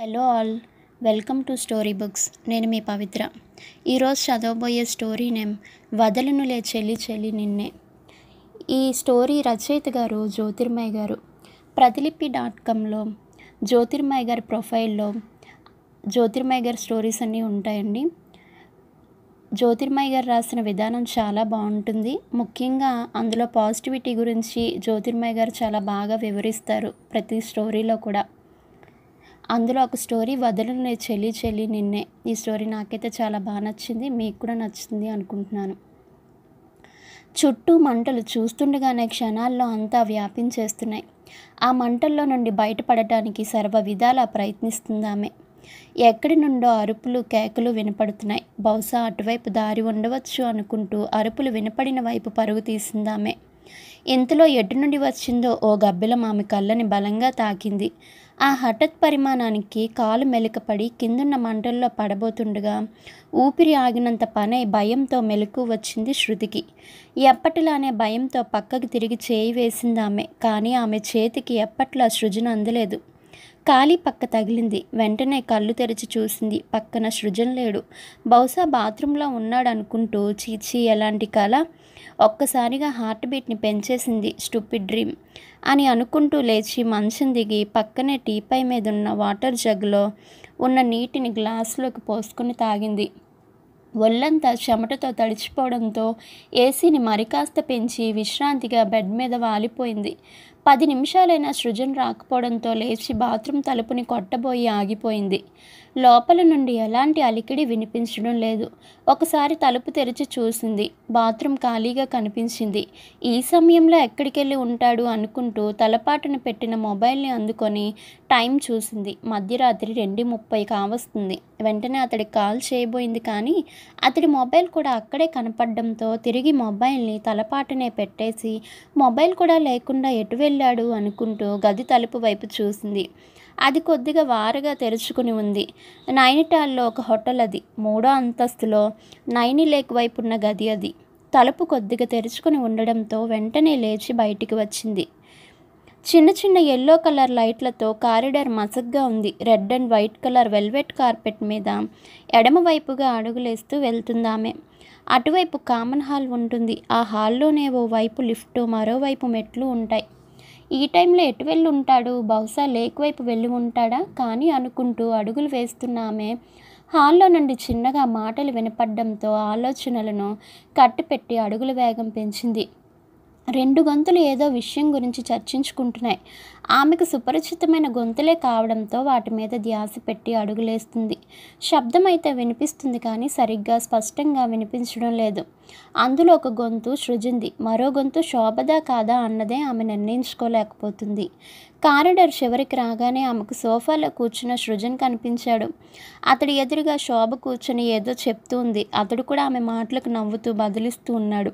hello all welcome to story books నేను మీ పవిత్ర ఈరోజు చదవబోయే స్టోరీ నేమ్ వదలను లే చెల్లి చెల్లి నిన్నే ఈ స్టోరీ రచయిత గారు జ్యోతిర్మయ్య గారు ప్రతిలిపి డాట్ కామ్లో జ్యోతిర్మయ్య గారి ప్రొఫైల్లో జ్యోతిర్మయ్య గారి స్టోరీస్ అన్నీ ఉంటాయండి జ్యోతిర్మయ్య గారు రాసిన విధానం చాలా బాగుంటుంది ముఖ్యంగా అందులో పాజిటివిటీ గురించి జ్యోతిర్మయ్య గారు చాలా బాగా వివరిస్తారు ప్రతి స్టోరీలో కూడా అందులో ఒక స్టోరీ వదలనే చెల్లి చెల్లి నిన్నే ఈ స్టోరీ నాకైతే చాలా బాగా నచ్చింది మీకు కూడా నచ్చింది అనుకుంటున్నాను చుట్టూ మంటలు చూస్తుండగానే క్షణాల్లో అంతా వ్యాపించేస్తున్నాయి ఆ మంటల్లో నుండి బయటపడటానికి సర్వ విధాలా ప్రయత్నిస్తుందామే ఎక్కడి నుండో అరుపులు కేకలు వినపడుతున్నాయి బహుశా అటువైపు దారి ఉండవచ్చు అనుకుంటూ అరుపులు వినపడిన వైపు పరుగు తీసిందామే ఇంతలో ఎటు నుండి వచ్చిందో ఓ గబ్బిలం ఆమె కళ్ళని బలంగా తాకింది ఆ హఠాత్ పరిమాణానికి కాలు మెలికపడి కిందున్న మంటల్లో పడబోతుండగా ఊపిరి ఆగినంత పనై భయంతో మెలకు వచ్చింది శృతికి ఎప్పటిలానే భయంతో పక్కకు తిరిగి చేయి వేసిందామె కానీ ఆమె చేతికి ఎప్పట్లో సృజన అందలేదు కాలి పక్క తగిలింది వెంటనే కళ్ళు తెరిచి చూసింది పక్కన సృజన్ లేడు బహుశా బాత్రూంలో ఉన్నాడు అనుకుంటూ చీచి ఎలాంటి కళ ఒక్కసారిగా హార్ట్ బీట్ని పెంచేసింది స్టూపిడ్ డ్రీమ్ అని అనుకుంటూ లేచి మంచం దిగి పక్కనే టీపై మీద ఉన్న వాటర్ జగ్లో ఉన్న నీటిని గ్లాసులోకి పోసుకొని తాగింది ఒళ్ళంతా చెమటతో తడిచిపోవడంతో ఏసీని మరికాస్త పెంచి విశ్రాంతిగా బెడ్ మీద వాలిపోయింది పది నిమిషాలైనా సృజన్ రాకపోవడంతో లేచి బాత్రూమ్ తలుపుని కొట్టబోయి ఆగిపోయింది లోపల నుండి ఎలాంటి అలికిడి వినిపించడం లేదు ఒకసారి తలుపు తెరిచి చూసింది బాత్రూమ్ ఖాళీగా కనిపించింది ఈ సమయంలో ఎక్కడికెళ్ళి ఉంటాడు అనుకుంటూ తలపాటును పెట్టిన మొబైల్ని అందుకొని టైం చూసింది మధ్యరాత్రి రెండు ముప్పై కావస్తుంది వెంటనే అతడికి కాల్ చేయబోయింది కానీ అతడి మొబైల్ కూడా అక్కడే కనపడడంతో తిరిగి మొబైల్ని తలపాటునే పెట్టేసి మొబైల్ కూడా లేకుండా ఎటు వెళ్ళాడు అనుకుంటూ గది తలుపు వైపు చూసింది అది కొద్దిగా వారగా తెరుచుకుని ఉంది నైనిటాల్లో ఒక హోటల్ అది మూడో అంతస్తులో నైని లేక్ వైపు ఉన్న గది అది తలుపు కొద్దిగా తెరుచుకుని ఉండడంతో వెంటనే లేచి బయటికి వచ్చింది చిన్న చిన్న ఎల్లో కలర్ లైట్లతో కారిడార్ మసగ్గా ఉంది red and white colour velvet carpet మీద ఎడమవైపుగా అడుగులేస్తూ వెళ్తుందామె అటువైపు కామన్ హాల్ ఉంటుంది ఆ హాల్లోనే ఓ వైపు లిఫ్ట్ మరోవైపు మెట్లు ఉంటాయి ఈ టైంలో ఎటు వెళ్ళి ఉంటాడు బహుశా లేక్ వైపు వెళ్ళి ఉంటాడా కానీ అనుకుంటూ అడుగులు వేస్తున్నామే హాల్లో నుండి చిన్నగా మాటలు వినపడ్డంతో ఆలోచనలను కట్టుపెట్టి అడుగుల వేగం పెంచింది రెండు గొంతులు ఏదో విషయం గురించి చర్చించుకుంటున్నాయి ఆమెకు సుపరిచితమైన గొంతులే కావడంతో వాటి మీద ధ్యాస పెట్టి అడుగులేస్తుంది శబ్దం అయితే వినిపిస్తుంది కానీ సరిగ్గా స్పష్టంగా వినిపించడం లేదు అందులో ఒక గొంతు సృజింది మరో గొంతు శోభదా కాదా అన్నదే ఆమె నిర్ణయించుకోలేకపోతుంది కారిడర్ చివరికి రాగానే ఆమెకు సోఫాలో కూర్చున్న సృజన్ కనిపించాడు అతడి ఎదురుగా శోభ కూర్చొని ఏదో చెప్తుంది అతడు కూడా ఆమె మాటలకు నవ్వుతూ బదిలిస్తూ ఉన్నాడు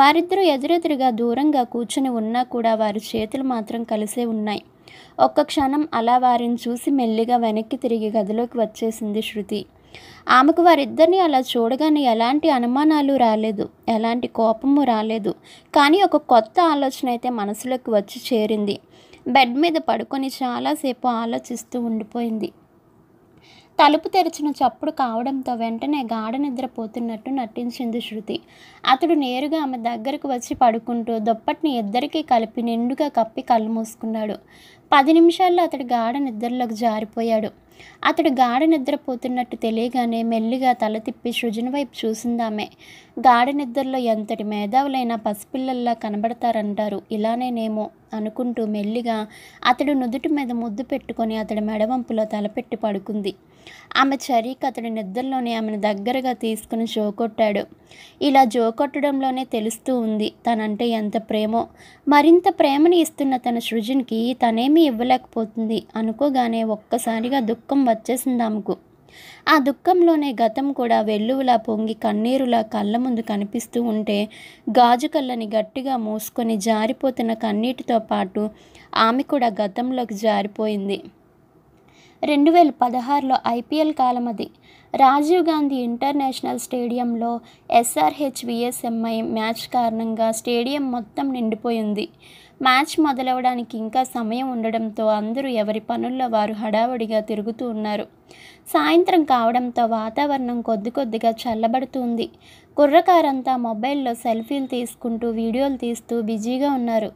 వారిద్దరూ ఎదురెదురుగా దూరంగా కూర్చుని ఉన్నా కూడా వారి చేతులు మాత్రం కలిసే ఉన్నాయి ఒక్క క్షణం అలా వారిని చూసి మెల్లిగా వెనక్కి తిరిగి గదిలోకి వచ్చేసింది శృతి ఆమెకు వారిద్దరిని అలా చూడగానే ఎలాంటి అనుమానాలు రాలేదు ఎలాంటి కోపము రాలేదు కానీ ఒక కొత్త ఆలోచన అయితే మనసులోకి వచ్చి చేరింది బెడ్ మీద పడుకొని చాలాసేపు ఆలోచిస్తూ ఉండిపోయింది తలుపు తెరిచిన చప్పుడు కావడంతో వెంటనే గాఢ నిద్రపోతున్నట్టు నటించింది శృతి అతడు నేరుగా ఆమె దగ్గరకు వచ్చి పడుకుంటూ దుప్పటిని ఇద్దరికీ కలిపి నిండుగా కప్పి కళ్ళు మూసుకున్నాడు పది నిమిషాల్లో అతడు గాఢ నిద్రలోకి జారిపోయాడు అతడు గాఢ నిద్రపోతున్నట్టు తెలియగానే మెల్లిగా తల తిప్పి సృజన వైపు చూసిందామే గాఢ నిద్రలో ఎంతటి మేధావులైనా పసిపిల్లల్లా కనబడతారంటారు ఇలానేనేమో అనుకుంటూ మెల్లిగా అతడు నుదుటి మీద ముద్దు పెట్టుకొని అతడి మెడవంపులో తలపెట్టి పడుకుంది ఆమె చరీకి అతడి నిద్రలోనే ఆమెను దగ్గరగా తీసుకుని కొట్టాడు ఇలా జో కొట్టడంలోనే తెలుస్తూ ఉంది తనంటే ఎంత ప్రేమో మరింత ప్రేమని ఇస్తున్న తన సృజన్కి తనేమీ ఇవ్వలేకపోతుంది అనుకోగానే ఒక్కసారిగా దుఃఖం వచ్చేసింది ఆమెకు ఆ దుఃఖంలోనే గతం కూడా వెల్లువలా పొంగి కన్నీరులా కళ్ళ ముందు కనిపిస్తూ ఉంటే గాజు కళ్ళని గట్టిగా మూసుకొని జారిపోతున్న కన్నీటితో పాటు ఆమె కూడా గతంలోకి జారిపోయింది రెండు వేల పదహారులో ఐపీఎల్ కాలం అది రాజీవ్ గాంధీ ఇంటర్నేషనల్ స్టేడియంలో ఎస్ఆర్హెచ్ విఎస్ఎంఐ మ్యాచ్ కారణంగా స్టేడియం మొత్తం నిండిపోయింది మ్యాచ్ మొదలవడానికి ఇంకా సమయం ఉండడంతో అందరూ ఎవరి పనుల్లో వారు హడావడిగా తిరుగుతూ ఉన్నారు సాయంత్రం కావడంతో వాతావరణం కొద్ది కొద్దిగా చల్లబడుతుంది కుర్రకారంతా మొబైల్లో సెల్ఫీలు తీసుకుంటూ వీడియోలు తీస్తూ బిజీగా ఉన్నారు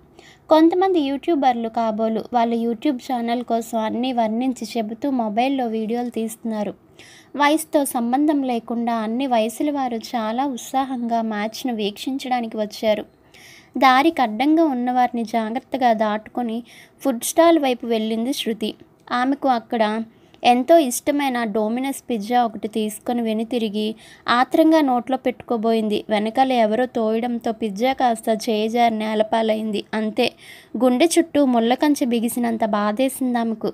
కొంతమంది యూట్యూబర్లు కాబోలు వాళ్ళ యూట్యూబ్ ఛానల్ కోసం అన్నీ వర్ణించి చెబుతూ మొబైల్లో వీడియోలు తీస్తున్నారు వయసుతో సంబంధం లేకుండా అన్ని వయసుల వారు చాలా ఉత్సాహంగా మ్యాచ్ను వీక్షించడానికి వచ్చారు దారికి అడ్డంగా ఉన్నవారిని జాగ్రత్తగా దాటుకొని ఫుడ్ స్టాల్ వైపు వెళ్ళింది శృతి ఆమెకు అక్కడ ఎంతో ఇష్టమైన డోమినస్ పిజ్జా ఒకటి తీసుకొని వెనుతిరిగి ఆత్రంగా నోట్లో పెట్టుకోబోయింది వెనకాల ఎవరో తోయడంతో పిజ్జా కాస్త చేజారి నేలపాలైంది అంతే గుండె చుట్టూ ముళ్ళకంచె బిగిసినంత బాధేసింది ఆమెకు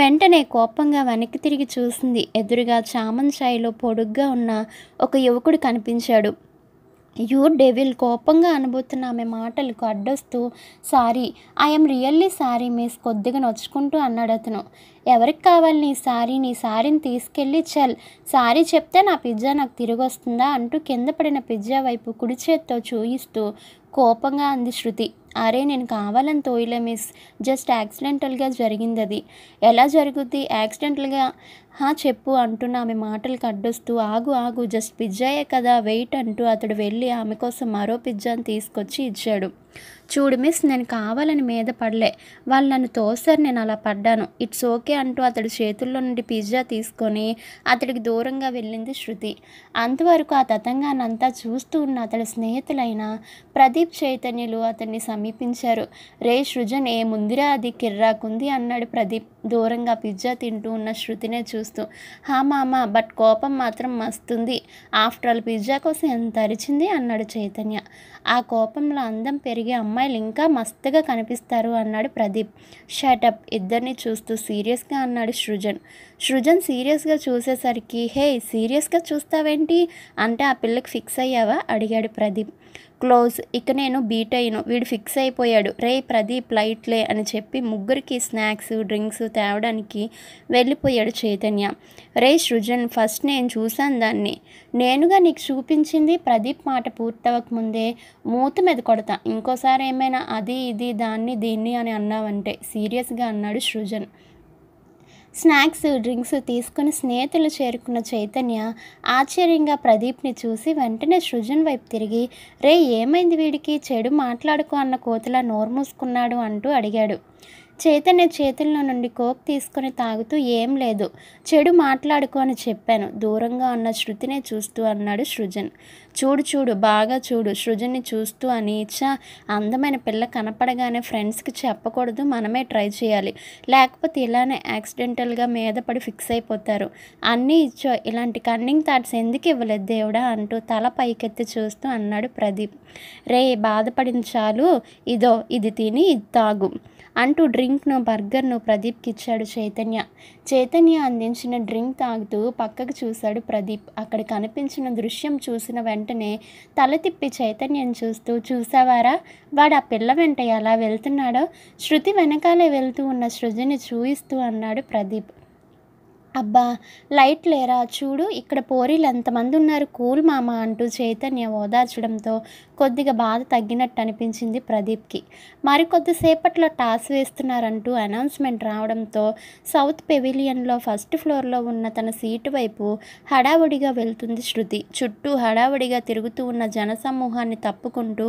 వెంటనే కోపంగా వెనక్కి తిరిగి చూసింది ఎదురుగా చామన్ ఛాయిలో పొడుగ్గా ఉన్న ఒక యువకుడు కనిపించాడు యూ డెవిల్ కోపంగా అనుభూతున్న ఆమె మాటలకు అడ్డొస్తూ sorry I'm really sorry miss కొద్దిగా నొచ్చుకుంటూ అన్నాడు అతను ఎవరికి కావాలి నీ సారీ నీ సారీని తీసుకెళ్ళి చల్ సారీ చెప్తే నా పిజ్జా నాకు తిరిగి వస్తుందా అంటూ కింద పడిన పిజ్జా వైపు కుడి చేత్తో చూయిస్తూ కోపంగా అంది శృతి అరే నేను కావాలని తోయలే మిస్ జస్ట్ యాక్సిడెంటల్గా జరిగింది అది ఎలా జరుగుద్ది యాక్సిడెంటల్గా హా చెప్పు అంటున్న ఆమె మాటలు కడ్డొస్తూ ఆగు ఆగు జస్ట్ పిజ్జాయే కదా వెయిట్ అంటూ అతడు వెళ్ళి ఆమె కోసం మరో పిజ్జాని తీసుకొచ్చి ఇచ్చాడు చూడు మిస్ నేను కావాలని మీద పడలే వాళ్ళు నన్ను తోసారు నేను అలా పడ్డాను ఇట్స్ ఓకే అంటూ అతడి చేతుల్లో నుండి పిజ్జా తీసుకొని అతడికి దూరంగా వెళ్ళింది శృతి అంతవరకు ఆ తతంగానంతా చూస్తూ ఉన్న అతడి స్నేహితులైన ప్రదీప్ చైతన్యులు అతన్ని సమీపించారు రే సృజన్ ఏ ముందిరా అది కిర్రాకుంది అన్నాడు ప్రదీప్ దూరంగా పిజ్జా తింటూ ఉన్న శృతినే చూస్తూ హా మామ బట్ కోపం మాత్రం మస్తుంది ఆఫ్టర్ ఆల్ పిజ్జా కోసం ఎంత అరిచింది అన్నాడు చైతన్య ఆ కోపంలో అందం పెరిగి తిరిగే అమ్మాయిలు ఇంకా మస్తుగా కనిపిస్తారు అన్నాడు ప్రదీప్ షటప్ ఇద్దరిని చూస్తూ సీరియస్గా అన్నాడు సృజన్ సృజన్ సీరియస్గా చూసేసరికి హే సీరియస్గా చూస్తావేంటి అంటే ఆ పిల్లకి ఫిక్స్ అయ్యావా అడిగాడు ప్రదీప్ క్లోజ్ ఇక నేను బీట్ అయ్యను వీడు ఫిక్స్ అయిపోయాడు రే ప్రదీప్ లైట్లే అని చెప్పి ముగ్గురికి స్నాక్స్ డ్రింక్స్ తేవడానికి వెళ్ళిపోయాడు చైతన్య రే సృజన్ ఫస్ట్ నేను చూశాను దాన్ని నేనుగా నీకు చూపించింది ప్రదీప్ మాట పూర్తవక ముందే మూత మీద కొడతా ఇంకోసారి ఏమైనా అది ఇది దాన్ని దీన్ని అని అన్నావంటే సీరియస్గా అన్నాడు సృజన్ స్నాక్స్ డ్రింక్స్ తీసుకుని స్నేహితులు చేరుకున్న చైతన్య ఆశ్చర్యంగా ప్రదీప్ని చూసి వెంటనే సృజన్ వైపు తిరిగి రే ఏమైంది వీడికి చెడు మాట్లాడుకో అన్న కోతిలా నోరు మూసుకున్నాడు అంటూ అడిగాడు చైతన్య చేతుల్లో నుండి కోక్ తీసుకొని తాగుతూ ఏం లేదు చెడు మాట్లాడుకో అని చెప్పాను దూరంగా ఉన్న శృతినే చూస్తూ అన్నాడు సృజన్ చూడు చూడు బాగా చూడు సృజన్ని చూస్తూ అని ఇచ్చా అందమైన పిల్ల కనపడగానే ఫ్రెండ్స్కి చెప్పకూడదు మనమే ట్రై చేయాలి లేకపోతే ఇలానే యాక్సిడెంటల్గా మీద పడి ఫిక్స్ అయిపోతారు అన్నీ ఇచ్చో ఇలాంటి కన్నింగ్ థాట్స్ ఎందుకు ఇవ్వలేదు దేవుడా అంటూ తల పైకెత్తి చూస్తూ అన్నాడు ప్రదీప్ రే బాధపడిన చాలు ఇదో ఇది తిని తాగు అంటూ డ్రింక్ను బర్గర్ను ప్రదీప్కి ఇచ్చాడు చైతన్య చైతన్య అందించిన డ్రింక్ తాగుతూ పక్కకు చూశాడు ప్రదీప్ అక్కడ కనిపించిన దృశ్యం చూసిన వెంటనే తల తిప్పి చైతన్యం చూస్తూ చూసావారా వాడు ఆ పిల్ల వెంట ఎలా వెళ్తున్నాడో శృతి వెనకాలే వెళ్తూ ఉన్న సృజని చూయిస్తూ అన్నాడు ప్రదీప్ అబ్బా లైట్ లేరా చూడు ఇక్కడ పోరీలు ఎంతమంది ఉన్నారు కూల్ మామ అంటూ చైతన్య ఓదార్చడంతో కొద్దిగా బాధ తగ్గినట్టు అనిపించింది ప్రదీప్కి మరికొద్దిసేపట్లో టాస్ వేస్తున్నారంటూ అనౌన్స్మెంట్ రావడంతో సౌత్ పెవిలియన్లో ఫస్ట్ ఫ్లోర్లో ఉన్న తన సీటు వైపు హడావుడిగా వెళ్తుంది శృతి చుట్టూ హడావుడిగా తిరుగుతూ ఉన్న జనసమూహాన్ని తప్పుకుంటూ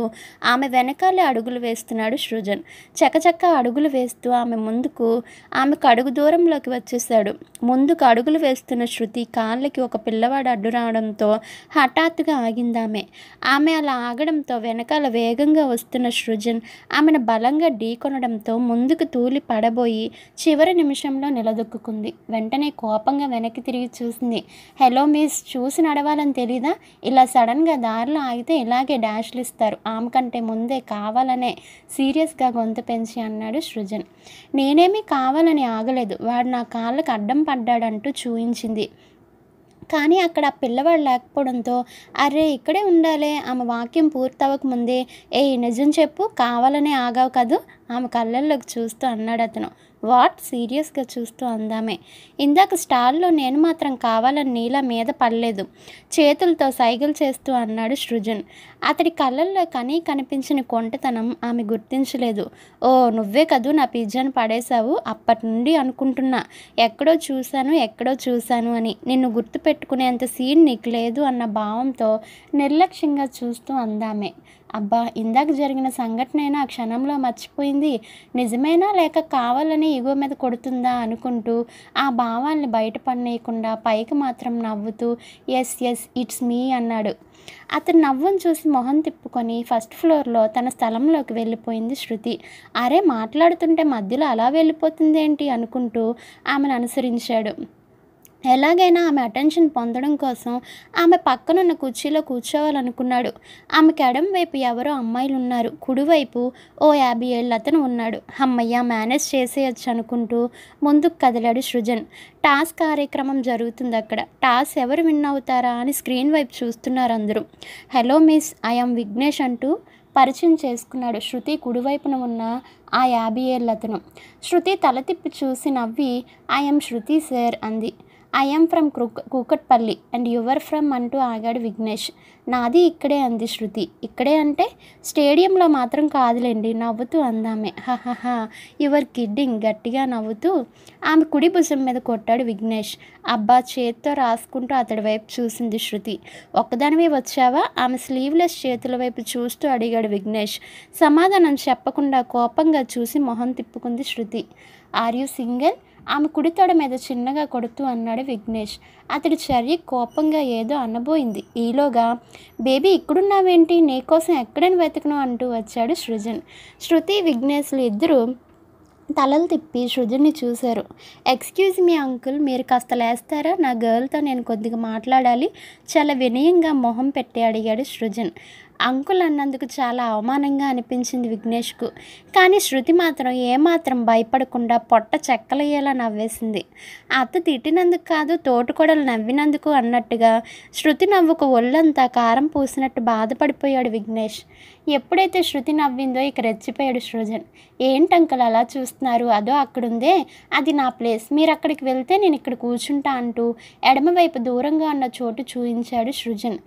ఆమె వెనకాలే అడుగులు వేస్తున్నాడు సృజన్ చకచక్క అడుగులు వేస్తూ ఆమె ముందుకు ఆమెకు అడుగు దూరంలోకి వచ్చేశాడు ముందుకు అడుగులు వేస్తున్న శృతి కాళ్ళకి ఒక పిల్లవాడు అడ్డు రావడంతో హఠాత్తుగా ఆగిందామె ఆమె అలా ఆగడం రావడంతో వెనకాల వేగంగా వస్తున్న సృజన్ ఆమెను బలంగా ఢీకొనడంతో ముందుకు తూలి పడబోయి చివరి నిమిషంలో నిలదొక్కుంది వెంటనే కోపంగా వెనక్కి తిరిగి చూసింది హలో మిస్ చూసి నడవాలని తెలీదా ఇలా సడన్గా దారిలో ఆగితే ఇలాగే డాష్లు ఇస్తారు ఆమె కంటే ముందే కావాలనే సీరియస్గా గొంతు పెంచి అన్నాడు సృజన్ నేనేమీ కావాలని ఆగలేదు వాడు నా కాళ్ళకు అడ్డం పడ్డాడంటూ చూయించింది కానీ అక్కడ పిల్లవాడు లేకపోవడంతో అరే ఇక్కడే ఉండాలి ఆమె వాక్యం ముందే ఏ నిజం చెప్పు కావాలనే ఆగావు కాదు ఆమె కళ్ళల్లోకి చూస్తూ అన్నాడు అతను వాట్ సీరియస్గా చూస్తూ అందామే ఇందాక స్టాల్లో నేను మాత్రం కావాలని నీలా మీద పడలేదు చేతులతో సైగలు చేస్తూ అన్నాడు సృజన్ అతడి కళ్ళల్లో కనీ కనిపించిన కొంటతనం ఆమె గుర్తించలేదు ఓ నువ్వే కదూ నా పిజ్జాను పడేశావు అప్పటి నుండి అనుకుంటున్నా ఎక్కడో చూశాను ఎక్కడో చూశాను అని నిన్ను గుర్తుపెట్టుకునేంత సీన్ నీకు లేదు అన్న భావంతో నిర్లక్ష్యంగా చూస్తూ అందామే అబ్బా ఇందాక జరిగిన సంఘటన అయినా ఆ క్షణంలో మర్చిపోయింది నిజమేనా లేక కావాలని ఇగో మీద కొడుతుందా అనుకుంటూ ఆ భావాల్ని బయట పన్నేయకుండా పైకి మాత్రం నవ్వుతూ ఎస్ ఎస్ ఇట్స్ మీ అన్నాడు అతను నవ్వును చూసి మొహం తిప్పుకొని ఫస్ట్ ఫ్లోర్లో తన స్థలంలోకి వెళ్ళిపోయింది శృతి అరే మాట్లాడుతుంటే మధ్యలో అలా వెళ్ళిపోతుందేంటి అనుకుంటూ ఆమెను అనుసరించాడు ఎలాగైనా ఆమె అటెన్షన్ పొందడం కోసం ఆమె పక్కనున్న కుర్చీలో కూర్చోవాలనుకున్నాడు ఆమెకి ఎడం వైపు ఎవరో అమ్మాయిలు ఉన్నారు కుడివైపు ఓ యాభై ఏళ్ళు అతను ఉన్నాడు అమ్మయ్య మేనేజ్ చేసేయచ్చు అనుకుంటూ ముందుకు కదిలాడు సృజన్ టాస్ కార్యక్రమం జరుగుతుంది అక్కడ టాస్ ఎవరు విన్ అవుతారా అని స్క్రీన్ వైపు చూస్తున్నారు అందరూ హలో మిస్ ఐఎమ్ విఘ్నేష్ అంటూ పరిచయం చేసుకున్నాడు శృతి కుడివైపున ఉన్న ఆ యాభై ఏళ్ళతను శృతి తల తిప్పి చూసి నవ్వి ఐఎమ్ శృతి సార్ అంది ఐఎమ్ ఫ్రమ్ కుక్ కూకట్పల్లి అండ్ యువర్ ఫ్రమ్ అంటూ ఆగాడు విఘ్నేష్ నాది ఇక్కడే అంది శృతి ఇక్కడే అంటే స్టేడియంలో మాత్రం కాదులేండి నవ్వుతూ అందామే హహహా యువర్ కిడ్డింగ్ గట్టిగా నవ్వుతూ ఆమె కుడి భుజం మీద కొట్టాడు విఘ్నేష్ అబ్బా చేత్తో రాసుకుంటూ అతడి వైపు చూసింది శృతి ఒక్కదానివే వచ్చావా ఆమె స్లీవ్లెస్ చేతుల వైపు చూస్తూ అడిగాడు విఘ్నేష్ సమాధానం చెప్పకుండా కోపంగా చూసి మొహం తిప్పుకుంది శృతి ఆర్ యూ సింగిల్ ఆమె కుడితోడ మీద చిన్నగా కొడుతూ అన్నాడు విఘ్నేష్ అతడి చర్య కోపంగా ఏదో అనబోయింది ఈలోగా బేబీ ఇక్కడున్నావేంటి నీకోసం ఎక్కడని వెతకను అంటూ వచ్చాడు సృజన్ శృతి విఘ్నేష్లు ఇద్దరూ తలలు తిప్పి సృజన్ని చూశారు ఎక్స్క్యూజ్ మీ అంకుల్ మీరు కాస్త లేస్తారా నా గర్ల్తో నేను కొద్దిగా మాట్లాడాలి చాలా వినయంగా మొహం పెట్టి అడిగాడు సృజన్ అంకుల్ అన్నందుకు చాలా అవమానంగా అనిపించింది విఘ్నేష్కు కానీ శృతి మాత్రం ఏమాత్రం భయపడకుండా పొట్ట చెక్కలయ్యేలా నవ్వేసింది అత్త తిట్టినందుకు కాదు తోటకోడలు నవ్వినందుకు అన్నట్టుగా శృతి నవ్వుకు ఒళ్ళంతా కారం పూసినట్టు బాధపడిపోయాడు విఘ్నేష్ ఎప్పుడైతే శృతి నవ్విందో ఇక రెచ్చిపోయాడు సృజన్ ఏంటంకల్ అలా చూస్తున్నారు అదో అక్కడుందే అది నా ప్లేస్ మీరు అక్కడికి వెళ్తే నేను ఇక్కడ కూర్చుంటా అంటూ ఎడమవైపు దూరంగా ఉన్న చోటు చూయించాడు సృజన్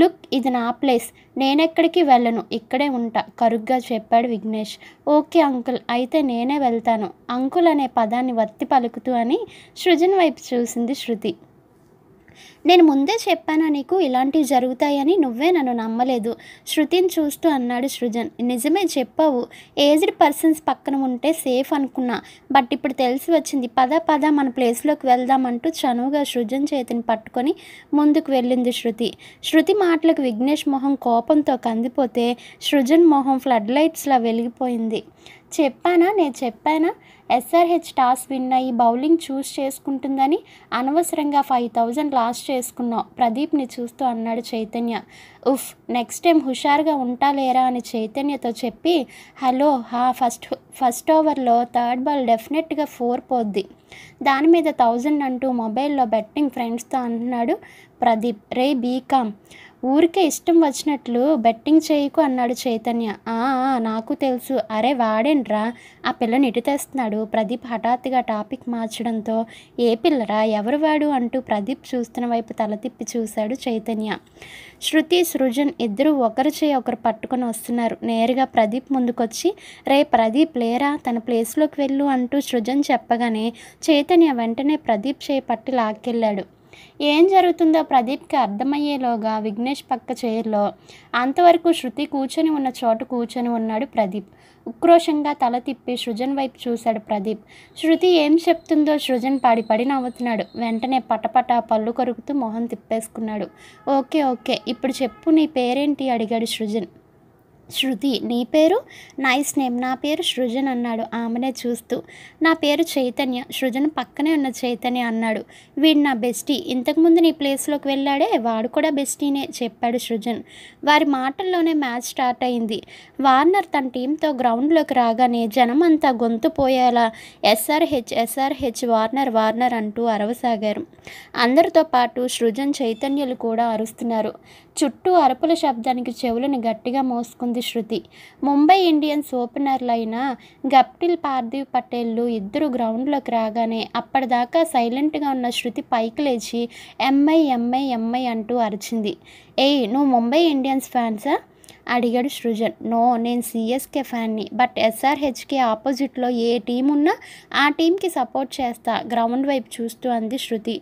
లుక్ ఇది నా ప్లేస్ నేనెక్కడికి వెళ్ళను ఇక్కడే ఉంటా కరుగ్గా చెప్పాడు విఘ్నేష్ ఓకే అంకుల్ అయితే నేనే వెళ్తాను అంకుల్ అనే పదాన్ని వత్తి పలుకుతూ అని సృజన్ వైపు చూసింది శృతి నేను ముందే చెప్పానా నీకు ఇలాంటివి జరుగుతాయని నువ్వే నన్ను నమ్మలేదు శృతిని చూస్తూ అన్నాడు సృజన్ నిజమే చెప్పావు ఏజ్డ్ పర్సన్స్ పక్కన ఉంటే సేఫ్ అనుకున్నా బట్ ఇప్పుడు తెలిసి వచ్చింది పద పద మన ప్లేస్లోకి వెళ్దామంటూ చనువుగా సృజన్ చేతిని పట్టుకొని ముందుకు వెళ్ళింది శృతి శృతి మాటలకు విఘ్నేష్ మొహం కోపంతో కందిపోతే సృజన్ మొహం ఫ్లడ్ లైట్స్లా వెలిగిపోయింది చెప్పానా నేను చెప్పానా ఎస్ఆర్హెచ్ టాస్ విన్ అయ్యి బౌలింగ్ చూస్ చేసుకుంటుందని అనవసరంగా ఫైవ్ థౌజండ్ లాస్ చేసుకున్నాం ప్రదీప్ని చూస్తూ అన్నాడు చైతన్య ఉఫ్ నెక్స్ట్ టైం హుషారుగా ఉంటాలేరా అని చైతన్యతో చెప్పి హలో హా ఫస్ట్ ఫస్ట్ ఓవర్లో థర్డ్ బాల్ డెఫినెట్గా ఫోర్ పోద్ది దాని మీద థౌజండ్ అంటూ మొబైల్లో బెట్టింగ్ ఫ్రెండ్స్తో అంటున్నాడు ప్రదీప్ రే బీకామ్ ఊరికే ఇష్టం వచ్చినట్లు బెట్టింగ్ చేయకు అన్నాడు చైతన్య ఆ నాకు తెలుసు అరే వాడేండ్రా ఆ పిల్లని ఇటు తెస్తున్నాడు ప్రదీప్ హఠాత్తుగా టాపిక్ మార్చడంతో ఏ పిల్లరా ఎవరు వాడు అంటూ ప్రదీప్ చూస్తున్న వైపు తల తిప్పి చూశాడు చైతన్య శృతి సృజన్ ఇద్దరు ఒకరు చేయి ఒకరు పట్టుకొని వస్తున్నారు నేరుగా ప్రదీప్ ముందుకొచ్చి రే ప్రదీప్ లేరా తన ప్లేస్లోకి వెళ్ళు అంటూ సృజన్ చెప్పగానే చైతన్య వెంటనే ప్రదీప్ చేయి పట్టి లాక్కెళ్ళాడు ఏం జరుగుతుందో ప్రదీప్కి అర్థమయ్యేలోగా విఘ్నేష్ పక్క చైర్లో అంతవరకు శృతి కూర్చొని ఉన్న చోటు కూర్చొని ఉన్నాడు ప్రదీప్ ఉక్రోషంగా తల తిప్పి సృజన్ వైపు చూశాడు ప్రదీప్ శృతి ఏం చెప్తుందో సృజన్ పడి పడి నవ్వుతున్నాడు వెంటనే పటపట పళ్ళు కొరుకుతూ మొహం తిప్పేసుకున్నాడు ఓకే ఓకే ఇప్పుడు చెప్పు నీ పేరేంటి అడిగాడు సృజన్ శృతి నీ పేరు నైస్ నేమ్ నా పేరు సృజన్ అన్నాడు ఆమెనే చూస్తూ నా పేరు చైతన్య సృజన్ పక్కనే ఉన్న చైతన్య అన్నాడు వీడు నా బెస్టీ ఇంతకుముందు నీ ప్లేస్లోకి వెళ్ళాడే వాడు కూడా బెస్టీనే చెప్పాడు సృజన్ వారి మాటల్లోనే మ్యాచ్ స్టార్ట్ అయింది వార్నర్ తన టీంతో గ్రౌండ్లోకి రాగానే జనం అంతా గొంతు పోయేలా ఎస్ఆర్హెచ్ ఎస్ఆర్హెచ్ వార్నర్ వార్నర్ అంటూ అరవసాగారు అందరితో పాటు సృజన్ చైతన్యలు కూడా అరుస్తున్నారు చుట్టూ అరుపుల శబ్దానికి చెవులను గట్టిగా మోసుకుంది శృతి ముంబై ఇండియన్స్ ఓపెనర్లు అయిన గప్టిల్ పార్థివ్ పటేల్లు ఇద్దరు గ్రౌండ్లోకి రాగానే అప్పటిదాకా సైలెంట్గా ఉన్న శృతి పైకి లేచి ఎంఐ ఎంఐ ఎంఐ అంటూ అరిచింది ఏయ్ నువ్వు ముంబై ఇండియన్స్ ఫ్యాన్సా అడిగాడు సృజన్ నో నేను సిఎస్కే ఫ్యాన్ని బట్ ఎస్ఆర్హెచ్కి ఆపోజిట్లో ఏ టీం ఉన్నా ఆ టీంకి సపోర్ట్ చేస్తా గ్రౌండ్ వైపు చూస్తూ అంది శృతి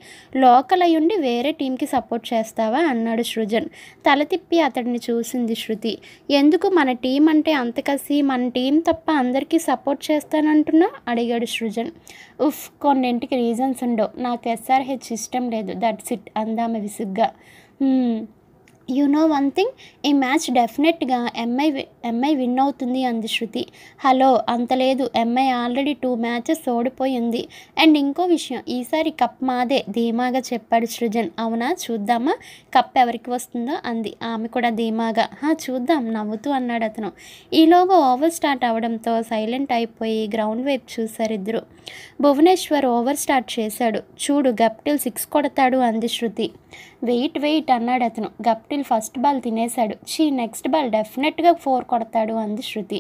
లోకల్ అయ్యుండి వేరే టీంకి సపోర్ట్ చేస్తావా అన్నాడు సృజన్ తల తిప్పి అతడిని చూసింది శృతి ఎందుకు మన టీం అంటే అంత కసి మన టీం తప్ప అందరికీ సపోర్ట్ చేస్తానంటున్నా అడిగాడు సృజన్ ఉఫ్ కొన్నింటికి రీజన్స్ ఉండవు నాకు ఎస్ఆర్హెచ్ ఇష్టం లేదు దట్స్ ఇట్ అందామె విసుగ్గా యు నో వన్ థింగ్ ఈ మ్యాచ్ డెఫినెట్గా ఎంఐ ఎంఐ విన్ అవుతుంది అంది శృతి హలో అంత లేదు ఎంఐ ఆల్రెడీ టూ మ్యాచెస్ ఓడిపోయింది అండ్ ఇంకో విషయం ఈసారి కప్ మాదే ధీమాగా చెప్పాడు సృజన్ అవునా చూద్దామా కప్ ఎవరికి వస్తుందో అంది ఆమె కూడా ధీమాగా చూద్దాం నవ్వుతూ అన్నాడు అతను ఈలోగా ఓవర్ స్టార్ట్ అవడంతో సైలెంట్ అయిపోయి గ్రౌండ్ వైపు చూశారు ఇద్దరు భువనేశ్వర్ ఓవర్ స్టార్ట్ చేశాడు చూడు గప్టిల్ సిక్స్ కొడతాడు అంది శృతి వెయిట్ వెయిట్ అన్నాడు అతను గప్టిల్ ఫస్ట్ బాల్ తినేశాడు చీ నెక్స్ట్ బాల్ డెఫినెట్గా ఫోర్ కొడతాడు అంది శృతి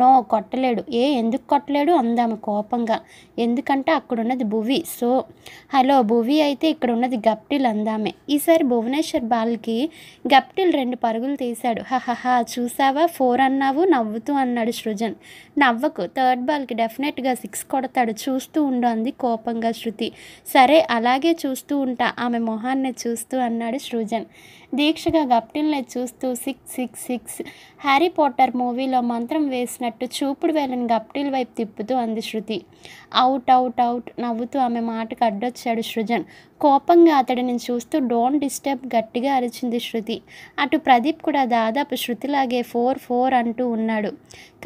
నో కొట్టలేడు ఏ ఎందుకు కొట్టలేడు అందాము కోపంగా ఎందుకంటే అక్కడున్నది భువి సో హలో భువి అయితే ఇక్కడ ఉన్నది గప్టిల్ అందామే ఈసారి భువనేశ్వర్ బాల్కి గప్టిల్ రెండు పరుగులు తీశాడు హహహా చూసావా ఫోర్ అన్నావు నవ్వుతూ అన్నాడు సృజన్ నవ్వకు థర్డ్ బాల్కి డెఫినెట్గా సిక్స్ కొడతాడు చూస్తూ ఉండు అంది కోపంగా శృతి సరే అలాగే చూస్తూ ఉంటా ఆమె మొహాన్ని చూస్తూ అన్నాడు సృజన్ దీక్షగా గప్టిల్ని చూస్తూ six six six Harry Potter మూవీలో మంత్రం వేసినట్టు చూపుడు వేలని గప్టిల్ వైపు తిప్పుతూ అంది శృతి అవుట్ అవుట్ అవుట్ నవ్వుతూ ఆమె మాటకు అడ్డొచ్చాడు సృజన్ కోపంగా అతడిని చూస్తూ డోంట్ డిస్టర్బ్ గట్టిగా అరిచింది శృతి అటు ప్రదీప్ కూడా దాదాపు శృతిలాగే ఫోర్ ఫోర్ అంటూ ఉన్నాడు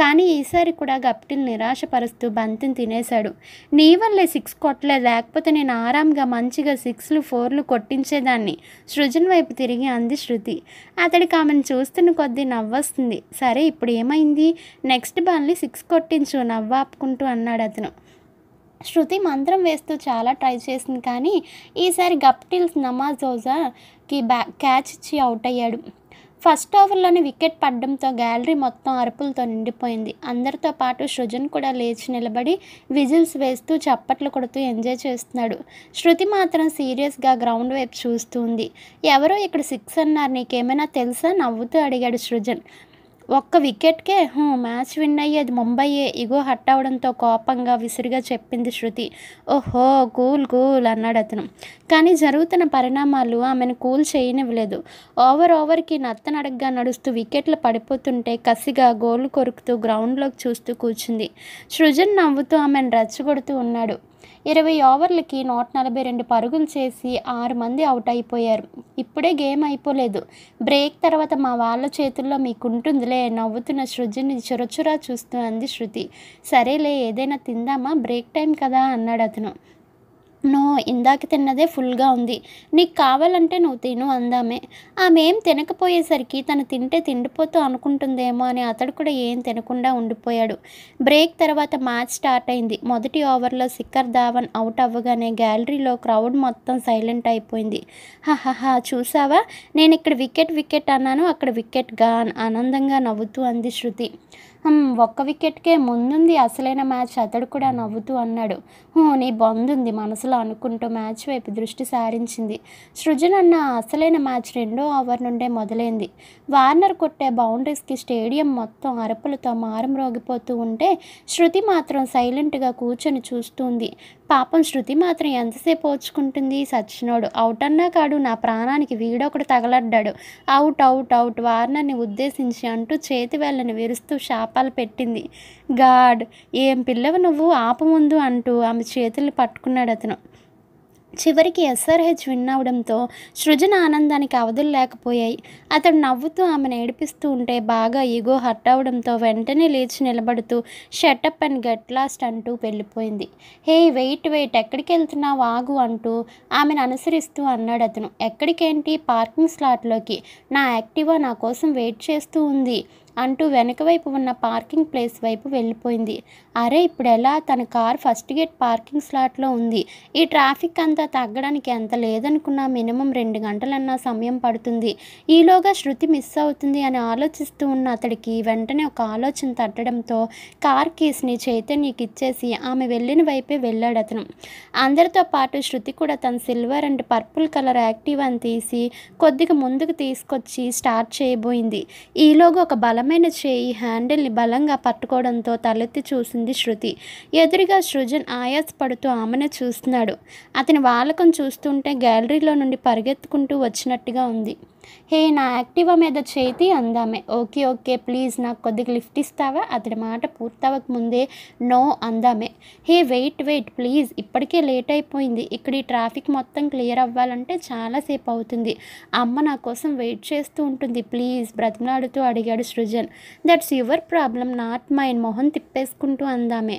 కానీ ఈసారి కూడా గప్టిల్ నిరాశపరుస్తూ బంతిని తినేశాడు నీ వల్లే సిక్స్ కొట్టలేదు లేకపోతే నేను ఆరాంగా మంచిగా సిక్స్లు ఫోర్లు కొట్టించేదాన్ని సృజన్ వైపు తిరిగి అంది శృతి అతడికి ఆమెను చూస్తున్న కొద్దీ నవ్వొస్తుంది సరే ఇప్పుడు ఏమైంది నెక్స్ట్ బాల్ని సిక్స్ కొట్టించు నవ్వాపుకుంటూ అన్నాడు అతను శృతి మంత్రం వేస్తూ చాలా ట్రై చేసింది కానీ ఈసారి గప్టిల్స్ నమాజోజాకి బ్యా క్యాచ్ ఇచ్చి అవుట్ అయ్యాడు ఫస్ట్ ఓవర్లోనే వికెట్ పడడంతో గ్యాలరీ మొత్తం అరుపులతో నిండిపోయింది అందరితో పాటు సృజన్ కూడా లేచి నిలబడి విజిల్స్ వేస్తూ చప్పట్లు కొడుతూ ఎంజాయ్ చేస్తున్నాడు శృతి మాత్రం సీరియస్గా గ్రౌండ్ వైపు చూస్తుంది ఎవరో ఇక్కడ సిక్స్ అన్నారు నీకేమైనా తెలుసా నవ్వుతూ అడిగాడు సృజన్ ఒక్క వికెట్కే మ్యాచ్ విన్ అయ్యేది ముంబైయే ఇగో హట్ అవడంతో కోపంగా విసురుగా చెప్పింది శృతి ఓహో కూల్ కూల్ అన్నాడు అతను కానీ జరుగుతున్న పరిణామాలు ఆమెను కూల్ చేయనివ్వలేదు ఓవర్ ఓవర్కి నత్తనడగ్గా నడుస్తూ వికెట్లు పడిపోతుంటే కసిగా గోల్ కొరుకుతూ గ్రౌండ్లోకి చూస్తూ కూర్చుంది సృజన్ నవ్వుతూ ఆమెను రెచ్చగొడుతూ ఉన్నాడు ఇరవై ఓవర్లకి నూట నలభై రెండు పరుగులు చేసి ఆరు మంది అవుట్ అయిపోయారు ఇప్పుడే గేమ్ అయిపోలేదు బ్రేక్ తర్వాత మా వాళ్ళ చేతుల్లో మీకుంటుందిలే నవ్వుతున్న సృజిని చురచురా చూస్తూ అంది శృతి సరేలే ఏదైనా తిందామా బ్రేక్ టైం కదా అన్నాడు అతను నువ్వు ఇందాక తిన్నదే ఫుల్గా ఉంది నీకు కావాలంటే నువ్వు తిను అందామే ఆమె ఏం తినకపోయేసరికి తను తింటే తిండిపోతూ అనుకుంటుందేమో అని అతడు కూడా ఏం తినకుండా ఉండిపోయాడు బ్రేక్ తర్వాత మ్యాచ్ స్టార్ట్ అయింది మొదటి ఓవర్లో శిఖర్ ధావన్ అవుట్ అవ్వగానే గ్యాలరీలో క్రౌడ్ మొత్తం సైలెంట్ అయిపోయింది హాహాహా చూసావా నేను ఇక్కడ వికెట్ వికెట్ అన్నాను అక్కడ వికెట్ గా ఆనందంగా నవ్వుతూ అంది శృతి ఒక్క వికెట్కే ముందుంది అసలైన మ్యాచ్ అతడు కూడా నవ్వుతూ అన్నాడు నీ బాగుంది మనసులో అనుకుంటూ మ్యాచ్ వైపు దృష్టి సారించింది సృజన్ అన్న అసలైన మ్యాచ్ రెండో ఓవర్ నుండే మొదలైంది వార్నర్ కొట్టే బౌండరీస్కి స్టేడియం మొత్తం అరపులతో మారం రోగిపోతూ ఉంటే శృతి మాత్రం సైలెంట్గా కూర్చొని చూస్తుంది పాపం శృతి మాత్రం ఎంతసేపు ఓచుకుంటుంది సచ్చినోడు అవుట్ అన్నా కాడు నా ప్రాణానికి వీడొకడు తగలడ్డాడు అవుట్ అవుట్ అవుట్ వార్నర్ని ఉద్దేశించి అంటూ చేతి వెళ్ళని విరుస్తూ షాప్ చప్పాలు పెట్టింది గాడ్ ఏం పిల్లవు నువ్వు ఆపముందు అంటూ ఆమె చేతులు పట్టుకున్నాడు అతను చివరికి ఎస్ఆర్హెచ్ విన్ అవడంతో సృజన ఆనందానికి అవధులు లేకపోయాయి అతడు నవ్వుతూ ఆమెను ఏడిపిస్తూ ఉంటే బాగా ఈగో హర్ట్ అవడంతో వెంటనే లేచి నిలబడుతూ షటప్ అండ్ గెట్ లాస్ట్ అంటూ వెళ్ళిపోయింది హే వెయిట్ వెయిట్ ఎక్కడికి వెళ్తున్నావు ఆగు అంటూ ఆమెను అనుసరిస్తూ అన్నాడు అతను ఎక్కడికేంటి పార్కింగ్ స్లాట్లోకి నా యాక్టివా నా కోసం వెయిట్ చేస్తూ ఉంది అంటూ వెనకవైపు ఉన్న పార్కింగ్ ప్లేస్ వైపు వెళ్ళిపోయింది అరే ఇప్పుడు ఎలా తన కార్ ఫస్ట్ గేట్ పార్కింగ్ స్లాట్లో ఉంది ఈ ట్రాఫిక్ అంతా తగ్గడానికి ఎంత లేదనుకున్నా మినిమం రెండు గంటలన్నా సమయం పడుతుంది ఈలోగా శృతి మిస్ అవుతుంది అని ఆలోచిస్తూ ఉన్న అతడికి వెంటనే ఒక ఆలోచన తట్టడంతో కార్ కీస్ని చైతన్యకి ఇచ్చేసి ఆమె వెళ్ళిన వైపే వెళ్ళాడు అతను అందరితో పాటు శృతి కూడా తన silver and purple colour active అని తీసి కొద్దిగా ముందుకు తీసుకొచ్చి స్టార్ట్ చేయబోయింది ఈలోగా ఒక బలం బలమైన చేయి హ్యాండిల్ని బలంగా పట్టుకోవడంతో తలెత్తి చూసింది శృతి ఎదురుగా సృజన్ ఆయాసపడుతూ ఆమెను చూస్తున్నాడు అతని వాలకం చూస్తుంటే గ్యాలరీలో నుండి పరిగెత్తుకుంటూ వచ్చినట్టుగా ఉంది హే నా యాక్టివా మీద చేతి అందామే ఓకే ఓకే ప్లీజ్ నాకు కొద్దిగా లిఫ్ట్ ఇస్తావా అతడి మాట పూర్తవక ముందే నో అందామే హే వెయిట్ వెయిట్ ప్లీజ్ ఇప్పటికే లేట్ అయిపోయింది ఇక్కడ ఈ ట్రాఫిక్ మొత్తం క్లియర్ అవ్వాలంటే చాలాసేపు అవుతుంది అమ్మ నా కోసం వెయిట్ చేస్తూ ఉంటుంది ప్లీజ్ బ్రతిమలాడుతూ అడిగాడు Srujan that's your problem not mine మొహం తిప్పేసుకుంటూ అందామే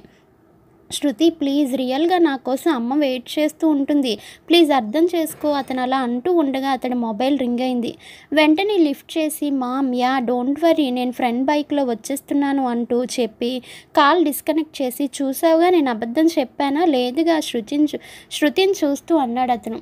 శృతి ప్లీజ్ రియల్గా నా కోసం అమ్మ వెయిట్ చేస్తూ ఉంటుంది ప్లీజ్ అర్థం చేసుకో అతను అలా అంటూ ఉండగా అతని మొబైల్ రింగ్ అయింది వెంటనే లిఫ్ట్ చేసి మామ్ యా డోంట్ వరీ నేను ఫ్రెండ్ బైక్లో వచ్చేస్తున్నాను అంటూ చెప్పి కాల్ డిస్కనెక్ట్ చేసి చూసావుగా నేను అబద్ధం చెప్పానా లేదుగా శృతిని శృతిని చూస్తూ అన్నాడు అతను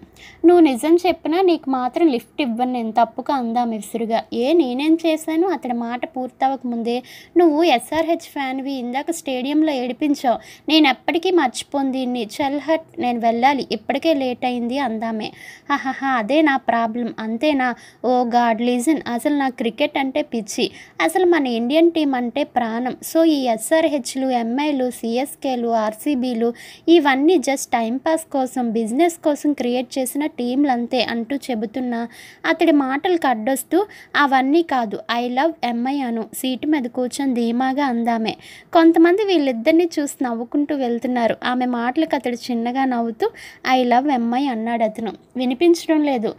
నువ్వు నిజం చెప్పినా నీకు మాత్రం లిఫ్ట్ ఇవ్వను నేను తప్పుగా అందా విసురుగా ఏ నేనేం చేశాను అతని మాట పూర్తవకముందే నువ్వు ఎస్ఆర్హెచ్ ఫ్యాన్వి ఇందాక స్టేడియంలో ఏడిపించావు నేను ఎప్పటికీ మర్చిపోను దీన్ని చల్హట్ నేను వెళ్ళాలి ఇప్పటికే లేట్ అయింది అందామే హాహా అదే నా ప్రాబ్లం అంతేనా ఓ గాడ్ లీజన్ అసలు నా క్రికెట్ అంటే పిచ్చి అసలు మన ఇండియన్ టీం అంటే ప్రాణం సో ఈ ఎస్ఆర్హెచ్లు ఎంఐలు సిఎస్కేలు ఆర్సీబీలు ఇవన్నీ జస్ట్ టైంపాస్ కోసం బిజినెస్ కోసం క్రియేట్ చేసిన టీంలంతే అంటూ చెబుతున్నా అతడి మాటలకు అడ్డొస్తూ అవన్నీ కాదు I love MI Anu seat మీద కూర్చొని ధీమాగా అందామే కొంతమంది వీళ్ళిద్దరిని చూసి నవ్వుకుంటూ వెళ్తున్నారు ఆమె మాటలకు అతడు చిన్నగా నవ్వుతూ ఐ లవ్ ఎంఐ అన్నాడు అతను వినిపించడం లేదు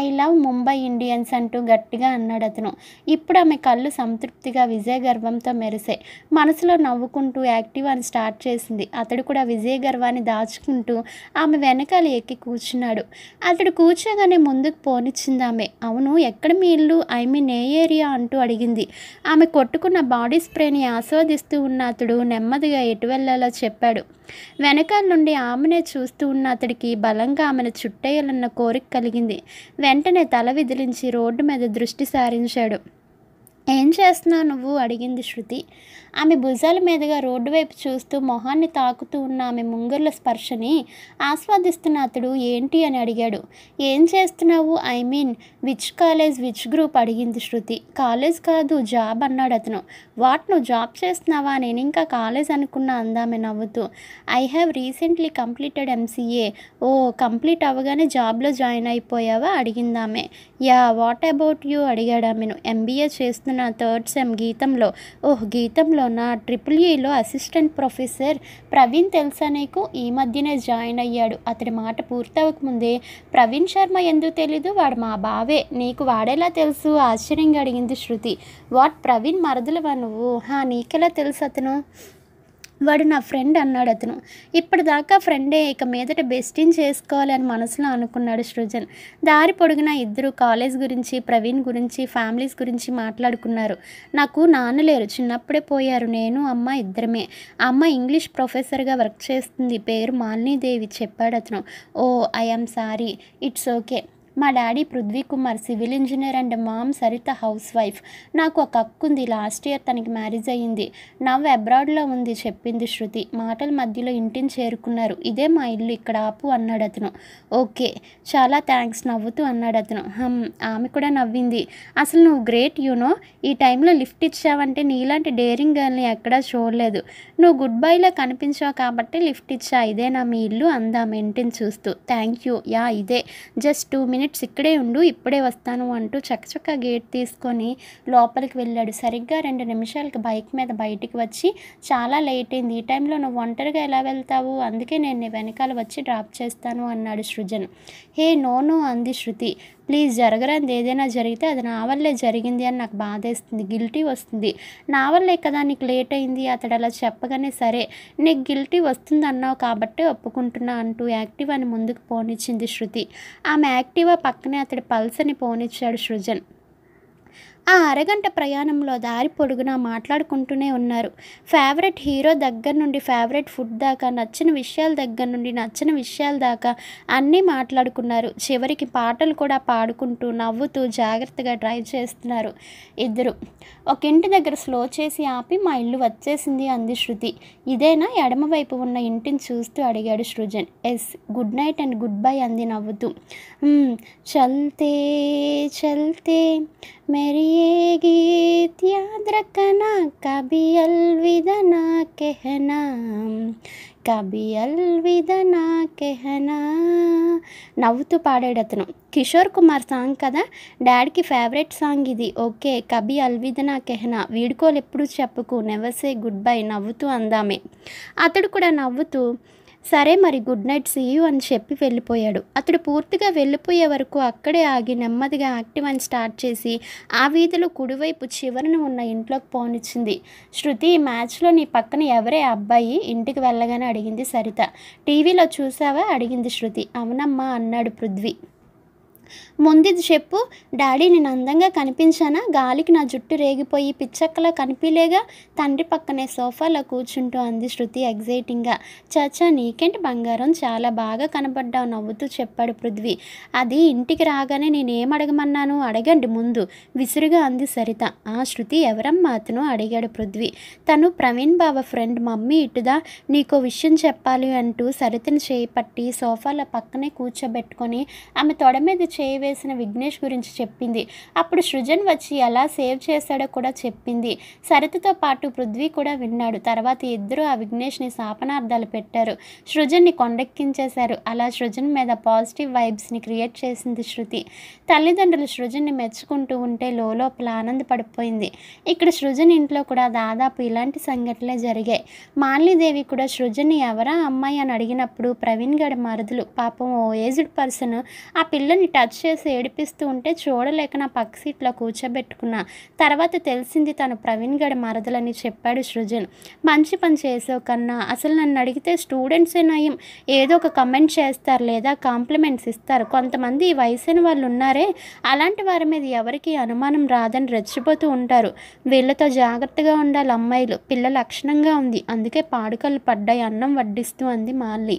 ఐ లవ్ ముంబై ఇండియన్స్ అంటూ గట్టిగా అన్నాడు అతను ఇప్పుడు ఆమె కళ్ళు సంతృప్తిగా విజయ గర్వంతో మెరిసే మనసులో నవ్వుకుంటూ యాక్టివ్ అని స్టార్ట్ చేసింది అతడు కూడా విజయ గర్వాన్ని దాచుకుంటూ ఆమె వెనకాల ఎక్కి కూర్చున్నాడు అతడు కూర్చోగానే ముందుకు పోనిచ్చింది ఆమె అవును ఎక్కడ మీ ఇల్లు ఐ మీన్ ఏ ఏరియా అంటూ అడిగింది ఆమె కొట్టుకున్న బాడీ స్ప్రేని ఆస్వాదిస్తూ ఉన్న అతడు నెమ్మదిగా ఎటు వెళ్ళాలో చెప్పాడు చూశాడు వెనకాల నుండి ఆమెనే చూస్తూ ఉన్న అతడికి బలంగా ఆమెను చుట్టేయాలన్న కోరిక కలిగింది వెంటనే తల విదిలించి రోడ్డు మీద దృష్టి సారించాడు ఏం చేస్తున్నావు నువ్వు అడిగింది శృతి ఆమె భుజాల మీదుగా రోడ్డు వైపు చూస్తూ మొహాన్ని తాకుతూ ఉన్న ఆమె ముంగర్ల స్పర్శని ఆస్వాదిస్తున్న అతడు ఏంటి అని అడిగాడు ఏం చేస్తున్నావు I mean which college which group అడిగింది శృతి కాలేజ్ కాదు జాబ్ అన్నాడు అతను వాట్ నువ్వు జాబ్ చేస్తున్నావా నేను ఇంకా కాలేజ్ అనుకున్నా అందామే నవ్వుతూ I have recently completed MCA oh complete అవ్వగానే జాబ్లో జాయిన్ అయిపోయావా అడిగిందామే యా వాట్ అబౌట్ యూ అడిగాడు నేను ఎంబీఏ చేస్తున్న థర్డ్ సెమ్ గీతంలో ఓహ్ గీతంలో నా ట్రిపుల్ ఈలో అసిస్టెంట్ ప్రొఫెసర్ ప్రవీణ్ తెలుసా నీకు ఈ మధ్యనే జాయిన్ అయ్యాడు అతడి మాట పూర్తవకముందే ప్రవీణ్ శర్మ ఎందుకు తెలీదు వాడు మా బావే నీకు వాడేలా తెలుసు ఆశ్చర్యంగా అడిగింది శృతి వాట్ ప్రవీణ్ వన్ నువ్వు హా నీకెలా తెలుసు అతను వాడు నా ఫ్రెండ్ అన్నాడు అతను ఇప్పటిదాకా ఫ్రెండే ఇక మీదట బెస్టింగ్ చేసుకోవాలి అని మనసులో అనుకున్నాడు సృజన్ దారి పొడిగిన ఇద్దరు కాలేజ్ గురించి ప్రవీణ్ గురించి ఫ్యామిలీస్ గురించి మాట్లాడుకున్నారు నాకు నాన్న లేరు చిన్నప్పుడే పోయారు నేను అమ్మ ఇద్దరమే అమ్మ ఇంగ్లీష్ ప్రొఫెసర్గా వర్క్ చేస్తుంది పేరు మాలినీదేవి చెప్పాడు అతను oh I'm sorry it's okay మా daddy Prithvi Kumar civil engineer and mom Sarita housewife నాకు ఒక అక్కు ఉంది లాస్ట్ ఇయర్ తనకి మ్యారేజ్ అయ్యింది నవ్వు అబ్రాడ్లో ఉంది చెప్పింది శృతి మాటల మధ్యలో ఇంటిని చేరుకున్నారు ఇదే మా ఇల్లు ఇక్కడ ఆపు అన్నాడు అతను ఓకే చాలా థ్యాంక్స్ నవ్వుతూ అన్నాడు అతను ఆమె కూడా నవ్వింది అసలు నువ్వు గ్రేట్ యూనో ఈ టైంలో లిఫ్ట్ ఇచ్చావంటే నీలాంటి డేరింగ్ గర్ల్ని ఎక్కడా చూడలేదు నువ్వు గుడ్ బైలో కనిపించావు కాబట్టి లిఫ్ట్ ఇచ్చా ఇదే నా మీ ఇల్లు అందాం ఇంటిని చూస్తూ థ్యాంక్ యూ యా ఇదే జస్ట్ టూ మినిట్స్ మినిట్స్ ఇక్కడే ఉండు ఇప్పుడే వస్తాను అంటూ చకచక గేట్ తీసుకొని లోపలికి వెళ్ళాడు సరిగ్గా రెండు నిమిషాలకి బైక్ మీద బయటికి వచ్చి చాలా లేట్ అయింది ఈ టైంలో నువ్వు ఒంటరిగా ఎలా వెళ్తావు అందుకే నేను నీ వెనకాల వచ్చి డ్రాప్ చేస్తాను అన్నాడు సృజన్ హే నోను అంది శృతి ప్లీజ్ జరగరంది ఏదైనా జరిగితే అది నా వల్లే జరిగింది అని నాకు బాధేస్తుంది గిల్టీ వస్తుంది నా వల్లే కదా నీకు లేట్ అయింది అతడు అలా చెప్పగానే సరే నీకు గిల్టీ వస్తుంది అన్నావు కాబట్టి ఒప్పుకుంటున్నా అంటూ యాక్టివ్ అని ముందుకు పోనిచ్చింది శృతి ఆమె యాక్టివా పక్కనే అతడి పల్సని పోనిచ్చాడు సృజన్ ఆ అరగంట ప్రయాణంలో దారి పొడుగునా మాట్లాడుకుంటూనే ఉన్నారు ఫేవరెట్ హీరో దగ్గర నుండి ఫేవరెట్ ఫుడ్ దాకా నచ్చిన విషయాల దగ్గర నుండి నచ్చిన విషయాల దాకా అన్నీ మాట్లాడుకున్నారు చివరికి పాటలు కూడా పాడుకుంటూ నవ్వుతూ జాగ్రత్తగా డ్రైవ్ చేస్తున్నారు ఇద్దరు ఒక ఇంటి దగ్గర స్లో చేసి ఆపి మా ఇల్లు వచ్చేసింది అంది శృతి ఇదేనా ఎడమవైపు ఉన్న ఇంటిని చూస్తూ అడిగాడు Srujan yes good night and good bye అంది నవ్వుతూ చల్తే చల్తే మెరియే ये गीत याद रखना కబి అల్విదనా కెహనా నవ్వుతూ పాడాడు అతను కిషోర్ కుమార్ సాంగ్ కదా డాడీకి ఫేవరెట్ సాంగ్ ఇది ఓకే కబి అల్విదనా కెహనా వీడుకోలు ఎప్పుడు చెప్పుకు నెవసే గుడ్ బై నవ్వుతూ అందామే అతడు కూడా నవ్వుతూ సరే మరి గుడ్ నైట్ సీయు అని చెప్పి వెళ్ళిపోయాడు అతడు పూర్తిగా వెళ్ళిపోయే వరకు అక్కడే ఆగి నెమ్మదిగా యాక్టివ్ అని స్టార్ట్ చేసి ఆ వీధిలో కుడివైపు చివరన ఉన్న ఇంట్లోకి పోనిచ్చింది శృతి ఈ మ్యాచ్లో నీ పక్కన ఎవరే అబ్బాయి ఇంటికి వెళ్ళగానే అడిగింది సరిత టీవీలో చూసావా అడిగింది శృతి అవునమ్మా అన్నాడు పృథ్వీ ముందు చెప్పు డాడీ నేను అందంగా కనిపించానా గాలికి నా జుట్టు రేగిపోయి పిచ్చక్కలా కనిపించలేగా తండ్రి పక్కనే సోఫాలో కూర్చుంటూ అంది శృతి ఎగ్జైటింగ్గా చాచా నీకేంటి బంగారం చాలా బాగా కనబడ్డావు నవ్వుతూ చెప్పాడు పృథ్వీ అది ఇంటికి రాగానే నేనేం అడగమన్నాను అడగండి ముందు విసురుగా అంది సరిత ఆ శృతి ఎవరమ్మా అతను అడిగాడు పృథ్వీ తను ప్రవీణ్ బాబా ఫ్రెండ్ మమ్మీ ఇటుదా నీకో విషయం చెప్పాలి అంటూ సరితను చేపట్టి సోఫాలో పక్కనే కూర్చోబెట్టుకొని ఆమె తొడ మీద చేయి చేసిన విఘ్నేష్ గురించి చెప్పింది అప్పుడు సృజన్ వచ్చి ఎలా సేవ్ చేశాడో కూడా చెప్పింది సరితతో పాటు పృథ్వీ కూడా విన్నాడు తర్వాత ఇద్దరు ఆ విఘ్నేష్ని శాపనార్థాలు పెట్టారు సృజన్ని కొండెక్కించేశారు అలా సృజన్ మీద పాజిటివ్ వైబ్స్ని క్రియేట్ చేసింది శృతి తల్లిదండ్రులు సృజన్ని మెచ్చుకుంటూ ఉంటే లోపల ఆనందపడిపోయింది ఇక్కడ సృజన్ ఇంట్లో కూడా దాదాపు ఇలాంటి సంఘటనలే జరిగాయి మాలినీదేవి కూడా సృజన్ని ఎవరా అమ్మాయి అని అడిగినప్పుడు ప్రవీణ్ గడి మరదులు పాపం ఓ ఏజ్డ్ పర్సన్ ఆ పిల్లని టచ్ చేసి చేసి ఏడిపిస్తూ ఉంటే చూడలేక నా పక్క సీట్లో కూర్చోబెట్టుకున్నా తర్వాత తెలిసింది తను ప్రవీణ్ గడి మరదలని చెప్పాడు సృజన్ మంచి పని చేసావు కన్నా అసలు నన్ను అడిగితే స్టూడెంట్స్ నయం ఏదో ఒక కమెంట్ చేస్తారు లేదా కాంప్లిమెంట్స్ ఇస్తారు కొంతమంది ఈ వయసైన వాళ్ళు ఉన్నారే అలాంటి వారి మీద ఎవరికి అనుమానం రాదని రెచ్చిపోతూ ఉంటారు వీళ్ళతో జాగ్రత్తగా ఉండాలి అమ్మాయిలు పిల్ల లక్షణంగా ఉంది అందుకే పాడుకలు పడ్డాయి అన్నం వడ్డిస్తూ అంది మాల్లి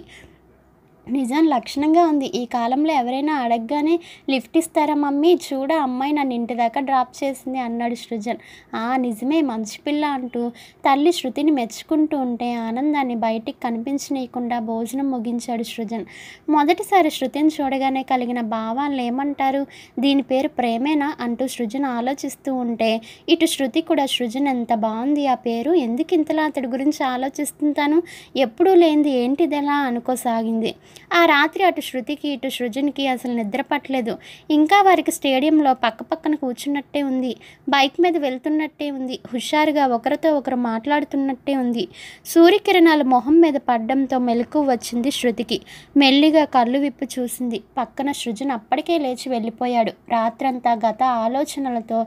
నిజం లక్షణంగా ఉంది ఈ కాలంలో ఎవరైనా అడగగానే లిఫ్ట్ ఇస్తారా మమ్మీ చూడ అమ్మాయి నన్ను ఇంటి దాకా డ్రాప్ చేసింది అన్నాడు సృజన్ ఆ నిజమే మంచి పిల్ల అంటూ తల్లి శృతిని మెచ్చుకుంటూ ఉంటే ఆనందాన్ని బయటికి కనిపించనీయకుండా భోజనం ముగించాడు సృజన్ మొదటిసారి శృతిని చూడగానే కలిగిన భావాలు ఏమంటారు దీని పేరు ప్రేమేనా అంటూ సృజన్ ఆలోచిస్తూ ఉంటే ఇటు శృతి కూడా సృజన్ ఎంత బాగుంది ఆ పేరు ఎందుకు ఇంతలా అతడి గురించి ఆలోచిస్తుంటాను ఎప్పుడూ లేనిది ఏంటిదెలా అనుకోసాగింది ఆ రాత్రి అటు శృతికి ఇటు సృజన్కి అసలు నిద్ర పట్టలేదు ఇంకా వారికి స్టేడియంలో పక్కపక్కన కూర్చున్నట్టే ఉంది బైక్ మీద వెళ్తున్నట్టే ఉంది హుషారుగా ఒకరితో ఒకరు మాట్లాడుతున్నట్టే ఉంది సూర్యకిరణాలు మొహం మీద పడ్డంతో మెలకు వచ్చింది శృతికి మెల్లిగా కళ్ళు విప్పు చూసింది పక్కన సృజన్ అప్పటికే లేచి వెళ్ళిపోయాడు రాత్రంతా గత ఆలోచనలతో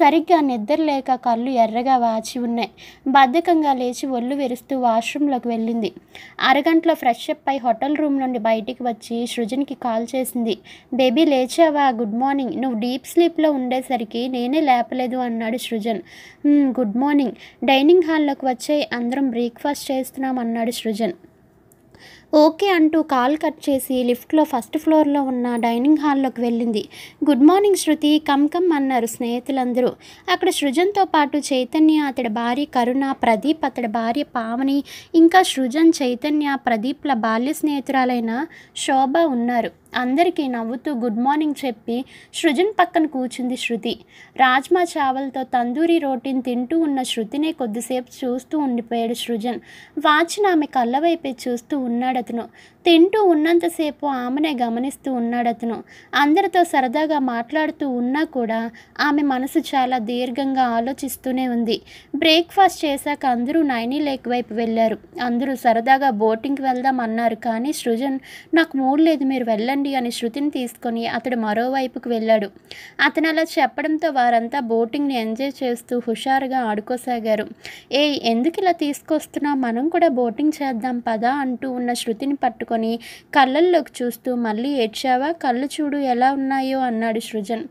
సరిగ్గా నిద్ర లేక కళ్ళు ఎర్రగా వాచి ఉన్నాయి బద్ధకంగా లేచి ఒళ్ళు విరుస్తూ వాష్రూమ్లోకి వెళ్ళింది అరగంటలో ఫ్రెష్ అప్ అయి హోటల్ రూమ్ నుండి నుండి బయటికి వచ్చి సృజన్కి కాల్ చేసింది బేబీ లేచావా గుడ్ మార్నింగ్ నువ్వు డీప్ స్లీప్లో ఉండేసరికి నేనే లేపలేదు అన్నాడు సృజన్ గుడ్ మార్నింగ్ డైనింగ్ హాల్లోకి వచ్చే అందరం బ్రేక్ఫాస్ట్ చేస్తున్నాం అన్నాడు సృజన్ ఓకే అంటూ కాల్ కట్ చేసి లిఫ్ట్లో ఫస్ట్ ఫ్లోర్లో ఉన్న డైనింగ్ హాల్లోకి వెళ్ళింది good morning Shruti come come అన్నారు స్నేహితులందరూ అక్కడ సృజన్తో పాటు చైతన్య అతడి భార్య కరుణ ప్రదీప్ అతడి భార్య పావని ఇంకా సృజన్ చైతన్య ప్రదీప్ల బాల్య స్నేహితురాలైన శోభ ఉన్నారు అందరికీ నవ్వుతూ గుడ్ మార్నింగ్ చెప్పి సృజన్ పక్కన కూర్చుంది శృతి రాజ్మా చావల్తో తందూరి రోటీని తింటూ ఉన్న శృతినే కొద్దిసేపు చూస్తూ ఉండిపోయాడు సృజన్ వాచిన ఆమె కళ్ళ వైపే చూస్తూ ఉన్నాడు i తింటూ ఉన్నంతసేపు ఆమెనే గమనిస్తూ ఉన్నాడు అతను అందరితో సరదాగా మాట్లాడుతూ ఉన్నా కూడా ఆమె మనసు చాలా దీర్ఘంగా ఆలోచిస్తూనే ఉంది బ్రేక్ఫాస్ట్ చేశాక అందరూ నైనీ లేక్ వైపు వెళ్ళారు అందరూ సరదాగా బోటింగ్కి వెళ్దాం అన్నారు కానీ సృజన్ నాకు మూడు లేదు మీరు వెళ్ళండి అని శృతిని తీసుకొని అతడు మరోవైపుకు వెళ్ళాడు అతను అలా చెప్పడంతో వారంతా బోటింగ్ని ఎంజాయ్ చేస్తూ హుషారుగా ఆడుకోసాగారు ఏ ఎందుకు ఇలా తీసుకొస్తున్నా మనం కూడా బోటింగ్ చేద్దాం పదా అంటూ ఉన్న శృతిని పట్టుకొని పట్టుకొని కళ్ళల్లోకి చూస్తూ మళ్ళీ ఏడ్చావా కళ్ళు చూడు ఎలా ఉన్నాయో అన్నాడు సృజన్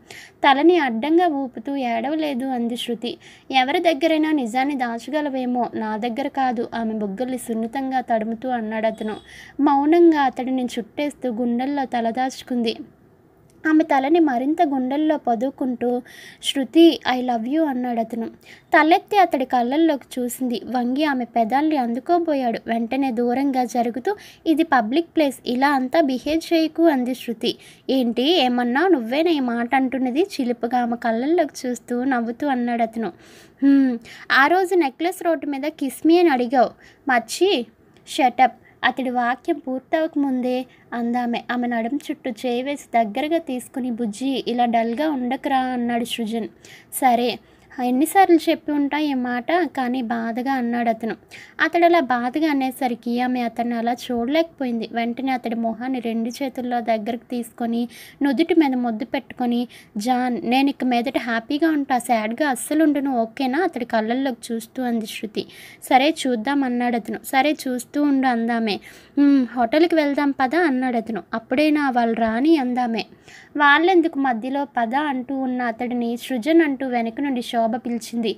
తలని అడ్డంగా ఊపుతూ ఏడవలేదు అంది శృతి ఎవరి దగ్గరైనా నిజాన్ని దాచగలవేమో నా దగ్గర కాదు ఆమె బొగ్గల్ని సున్నితంగా తడుముతూ అన్నాడు అతను మౌనంగా అతడిని చుట్టేస్తూ గుండెల్లో తలదాచుకుంది ఆమె తలని మరింత గుండెల్లో పదుకుంటూ శృతి ఐ లవ్ యూ అన్నాడు అతను తలెత్తి అతడి కళ్ళల్లోకి చూసింది వంగి ఆమె పెదాల్ని అందుకోబోయాడు వెంటనే దూరంగా జరుగుతూ ఇది పబ్లిక్ ప్లేస్ ఇలా అంతా బిహేవ్ చేయకు అంది శృతి ఏంటి ఏమన్నా నువ్వేనా ఈ మాట అంటున్నది చిలుపుగా ఆమె కళ్ళల్లోకి చూస్తూ నవ్వుతూ అన్నాడు అతను ఆ రోజు నెక్లెస్ రోడ్డు మీద కిస్మి అని అడిగావు మర్చి షటప్ అతడి వాక్యం పూర్తవకముందే అందామె ఆమె నడుం చుట్టూ చేయి వేసి దగ్గరగా తీసుకుని బుజ్జి ఇలా డల్గా ఉండకరా అన్నాడు సృజన్ సరే ఎన్నిసార్లు చెప్పి ఉంటా ఈ మాట కానీ బాధగా అన్నాడు అతను అతడు అలా బాధగా అనేసరికి ఆమె అతన్ని అలా చూడలేకపోయింది వెంటనే అతడి మొహాన్ని రెండు చేతుల్లో దగ్గరకు తీసుకొని నుదుటి మీద ముద్దు పెట్టుకొని జాన్ నేను ఇక మీదట హ్యాపీగా ఉంటా సాడ్గా అస్సలు ఉండను ఓకేనా అతడి కళ్ళల్లోకి చూస్తూ అంది శృతి సరే చూద్దాం అన్నాడు అతను సరే చూస్తూ ఉండు అందామే హోటల్కి వెళ్దాం పదా అన్నాడు అతను అప్పుడైనా వాళ్ళు రాని అందామే వాళ్ళెందుకు మధ్యలో పద అంటూ ఉన్న అతడిని సృజన్ అంటూ వెనక నుండి షో శోభ పిలిచింది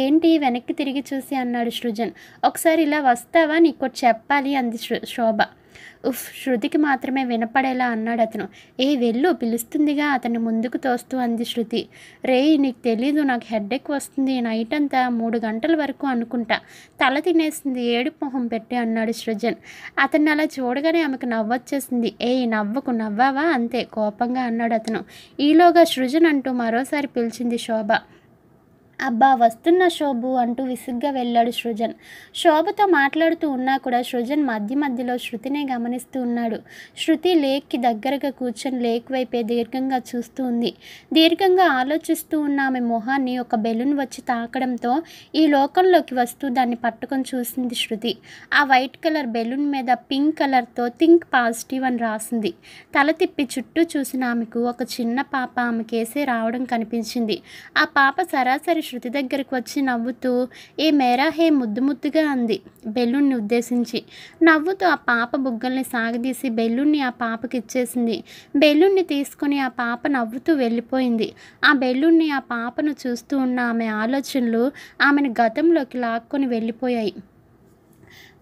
ఏంటి వెనక్కి తిరిగి చూసి అన్నాడు సృజన్ ఒకసారి ఇలా వస్తావా నీకోటి చెప్పాలి అంది శోభ ఉఫ్ శృతికి మాత్రమే వినపడేలా అన్నాడు అతను ఏ వెళ్ళు పిలుస్తుందిగా అతన్ని ముందుకు తోస్తూ అంది శృతి రే నీకు తెలీదు నాకు హెడ్ఎక్ వస్తుంది నైట్ అంతా మూడు గంటల వరకు అనుకుంటా తల తినేసింది ఏడు మొహం పెట్టి అన్నాడు సృజన్ అతన్ని అలా చూడగానే ఆమెకు నవ్వొచ్చేసింది ఏ నవ్వకు నవ్వావా అంతే కోపంగా అన్నాడు అతను ఈలోగా సృజన్ అంటూ మరోసారి పిలిచింది శోభ అబ్బా వస్తున్న శోభు అంటూ విసుగ్గా వెళ్ళాడు సృజన్ శోభతో మాట్లాడుతూ ఉన్నా కూడా సృజన్ మధ్య మధ్యలో శృతినే గమనిస్తూ ఉన్నాడు శృతి లేక్కి దగ్గరగా కూర్చొని లేక్ వైపే దీర్ఘంగా చూస్తూ ఉంది దీర్ఘంగా ఆలోచిస్తూ ఉన్న ఆమె మొహాన్ని ఒక బెలూన్ వచ్చి తాకడంతో ఈ లోకంలోకి వస్తూ దాన్ని పట్టుకొని చూసింది శృతి ఆ వైట్ కలర్ బెలూన్ మీద పింక్ కలర్తో థింక్ పాజిటివ్ అని రాసింది తల తిప్పి చుట్టూ చూసిన ఆమెకు ఒక చిన్న పాప కేసే రావడం కనిపించింది ఆ పాప సరాసరి శృతి దగ్గరికి వచ్చి నవ్వుతూ ఏ మేరా హే ముద్దు ముద్దుగా అంది బెల్లుణ్ణి ఉద్దేశించి నవ్వుతూ ఆ పాప బుగ్గల్ని సాగదీసి బెల్లుణ్ణి ఆ పాపకి ఇచ్చేసింది బెల్లుణ్ణి తీసుకుని ఆ పాప నవ్వుతూ వెళ్ళిపోయింది ఆ బెల్లుణ్ణి ఆ పాపను చూస్తూ ఉన్న ఆమె ఆలోచనలు ఆమెను గతంలోకి లాక్కొని వెళ్ళిపోయాయి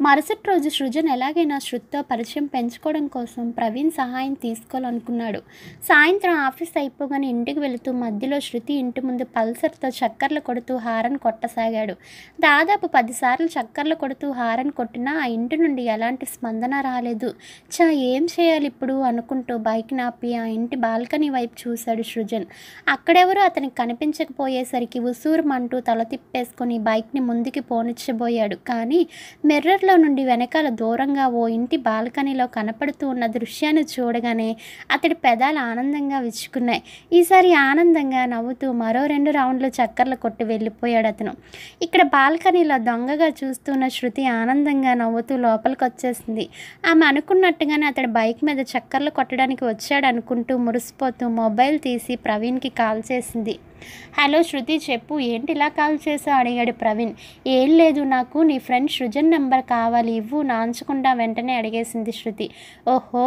మరుసటి రోజు సృజన్ ఎలాగైనా శృతితో పరిచయం పెంచుకోవడం కోసం ప్రవీణ్ సహాయం తీసుకోవాలనుకున్నాడు సాయంత్రం ఆఫీస్ అయిపోగానే ఇంటికి వెళుతూ మధ్యలో శృతి ఇంటి ముందు పల్సర్తో చక్కర్లు కొడుతూ హారన్ కొట్టసాగాడు దాదాపు పదిసార్లు చక్కర్లు కొడుతూ హారన్ కొట్టినా ఆ ఇంటి నుండి ఎలాంటి స్పందన రాలేదు చా ఏం చేయాలి ఇప్పుడు అనుకుంటూ బైక్ నాపి ఆ ఇంటి బాల్కనీ వైపు చూశాడు సృజన్ అక్కడెవరూ అతనికి కనిపించకపోయేసరికి మంటూ తల తిప్పేసుకొని బైక్ని ముందుకి పోనిచ్చబోయాడు కానీ మిర్రర్లో ఇంట్లో నుండి వెనకాల దూరంగా ఓ ఇంటి బాల్కనీలో కనపడుతూ ఉన్న దృశ్యాన్ని చూడగానే అతడి పెదాలు ఆనందంగా విచ్చుకున్నాయి ఈసారి ఆనందంగా నవ్వుతూ మరో రెండు రౌండ్లు చక్కర్లు కొట్టి వెళ్ళిపోయాడు అతను ఇక్కడ బాల్కనీలో దొంగగా చూస్తున్న శృతి ఆనందంగా నవ్వుతూ లోపలికి వచ్చేసింది ఆమె అనుకున్నట్టుగానే అతడి బైక్ మీద చక్కర్లు కొట్టడానికి వచ్చాడు అనుకుంటూ మురిసిపోతూ మొబైల్ తీసి ప్రవీణ్కి కాల్ చేసింది హలో శృతి చెప్పు ఏంటి ఇలా కాల్ చేసా అడిగాడు ప్రవీణ్ ఏం లేదు నాకు నీ ఫ్రెండ్ సృజన్ నెంబర్ కావాలి ఇవ్వు నాంచకుండా వెంటనే అడిగేసింది శృతి ఓహో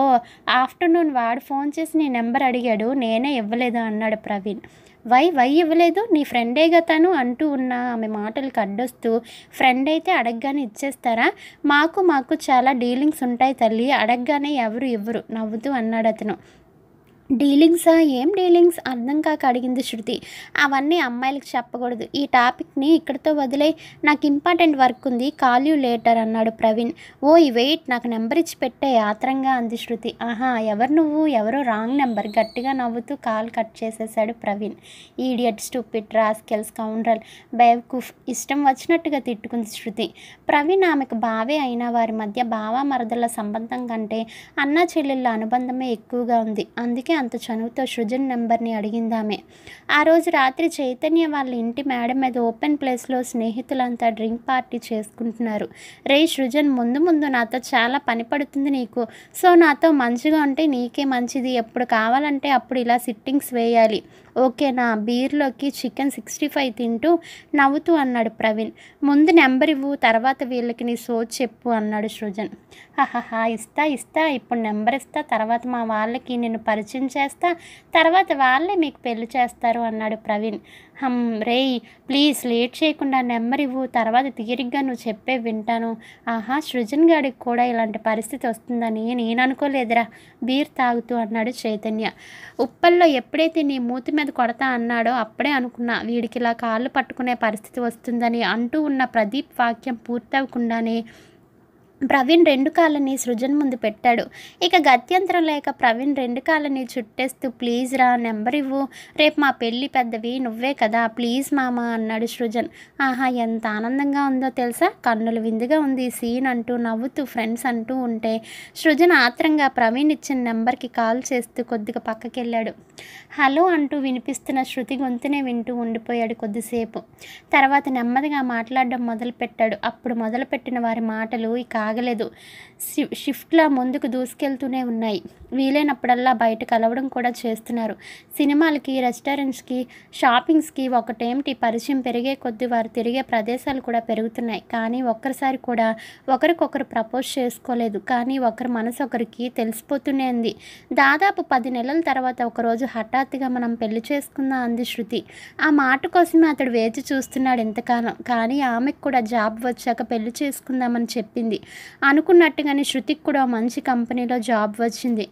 ఆఫ్టర్నూన్ వాడు ఫోన్ చేసి నీ నెంబర్ అడిగాడు నేనే ఇవ్వలేదు అన్నాడు ప్రవీణ్ వై వై ఇవ్వలేదు నీ ఫ్రెండేగా తను అంటూ ఉన్న ఆమె మాటలకు అడ్డొస్తూ ఫ్రెండ్ అయితే అడగగానే ఇచ్చేస్తారా మాకు మాకు చాలా డీలింగ్స్ ఉంటాయి తల్లి అడగగానే ఎవరు ఇవ్వరు నవ్వుతూ అన్నాడు అతను డీలింగ్సా ఏం డీలింగ్స్ అర్థం కాక అడిగింది శృతి అవన్నీ అమ్మాయిలకు చెప్పకూడదు ఈ టాపిక్ని ఇక్కడితో వదిలే నాకు ఇంపార్టెంట్ వర్క్ ఉంది కాల్ యూ లేటర్ అన్నాడు ప్రవీణ్ ఓ ఈ వెయిట్ నాకు నెంబర్ ఇచ్చి పెట్టే యాత్రంగా అంది శృతి ఆహా ఎవరు నువ్వు ఎవరో రాంగ్ నెంబర్ గట్టిగా నవ్వుతూ కాల్ కట్ చేసేశాడు Praveen idiot stupid rascals scoundrel బేవకూఫ్ ఇష్టం వచ్చినట్టుగా తిట్టుకుంది శృతి ప్రవీణ్ ఆమెకు బావే అయిన వారి మధ్య బావ మరదల సంబంధం కంటే అన్నా చెల్లెళ్ళ అనుబంధమే ఎక్కువగా ఉంది అందుకే అంత చనువుతో సృజన్ నెంబర్ని అడిగిందామె ఆ రోజు రాత్రి చైతన్య వాళ్ళ ఇంటి మేడ మీద ఓపెన్ ప్లేస్లో స్నేహితులంతా డ్రింక్ పార్టీ చేసుకుంటున్నారు రే సృజన్ ముందు ముందు నాతో చాలా పని పడుతుంది నీకు సో నాతో మంచిగా ఉంటే నీకే మంచిది ఎప్పుడు కావాలంటే అప్పుడు ఇలా సిట్టింగ్స్ వేయాలి ఓకేనా బీర్లోకి చికెన్ సిక్స్టీ ఫైవ్ తింటూ నవ్వుతూ అన్నాడు ప్రవీణ్ ముందు నెంబర్ ఇవ్వు తర్వాత వీళ్ళకి నీ సోచ్ చెప్పు అన్నాడు సృజన్ హాహా ఇస్తా ఇస్తా ఇప్పుడు నెంబర్ ఇస్తా తర్వాత మా వాళ్ళకి నేను పరిచయం చేస్తా తర్వాత వాళ్ళే మీకు పెళ్లి చేస్తారు అన్నాడు ప్రవీణ్ హమ్ రే ప్లీజ్ లేట్ చేయకుండా నెంబర్ ఇవ్వు తర్వాత తీరిగ్గా నువ్వు చెప్పే వింటాను ఆహా సృజన్ గాడికి కూడా ఇలాంటి పరిస్థితి వస్తుందని నేను అనుకోలేదురా బీర్ తాగుతూ అన్నాడు చైతన్య ఉప్పల్లో ఎప్పుడైతే నీ మూతి మీద కొడతా అన్నాడో అప్పుడే అనుకున్నా వీడికి ఇలా కాళ్ళు పట్టుకునే పరిస్థితి వస్తుందని అంటూ ఉన్న ప్రదీప్ వాక్యం పూర్తవకుండానే ప్రవీణ్ రెండు కాళ్ళని సృజన్ ముందు పెట్టాడు ఇక గత్యంతరం లేక ప్రవీణ్ రెండు కాళ్ళని చుట్టేస్తూ ప్లీజ్ రా నెంబర్ ఇవ్వు రేపు మా పెళ్ళి పెద్దవి నువ్వే కదా ప్లీజ్ మామ అన్నాడు సృజన్ ఆహా ఎంత ఆనందంగా ఉందో తెలుసా కన్నులు విందుగా ఉంది సీన్ అంటూ నవ్వుతూ ఫ్రెండ్స్ అంటూ ఉంటే సృజన్ ఆత్రంగా ప్రవీణ్ ఇచ్చిన నెంబర్కి కాల్ చేస్తూ కొద్దిగా పక్కకెళ్ళాడు హలో అంటూ వినిపిస్తున్న శృతి గొంతునే వింటూ ఉండిపోయాడు కొద్దిసేపు తర్వాత నెమ్మదిగా మాట్లాడడం మొదలుపెట్టాడు అప్పుడు మొదలుపెట్టిన వారి మాటలు ఇక ఆగలేదు షిఫ్ట్లా ముందుకు దూసుకెళ్తూనే ఉన్నాయి వీలైనప్పుడల్లా బయట కలవడం కూడా చేస్తున్నారు సినిమాలకి రెస్టారెంట్స్కి షాపింగ్స్కి ఒకటేమిటి పరిచయం పెరిగే కొద్దీ వారు తిరిగే ప్రదేశాలు కూడా పెరుగుతున్నాయి కానీ ఒక్కరిసారి కూడా ఒకరికొకరు ప్రపోజ్ చేసుకోలేదు కానీ ఒకరి మనసు ఒకరికి తెలిసిపోతూనే ఉంది దాదాపు పది నెలల తర్వాత ఒకరోజు హఠాత్తుగా మనం పెళ్లి చేసుకుందాం అంది శృతి ఆ మాట కోసమే అతడు వేచి చూస్తున్నాడు ఎంతకాలం కానీ ఆమెకు కూడా జాబ్ వచ్చాక పెళ్లి చేసుకుందామని చెప్పింది అనుకున్నట్టుగా కానీ శృతికి కూడా మంచి కంపెనీలో జాబ్ వచ్చింది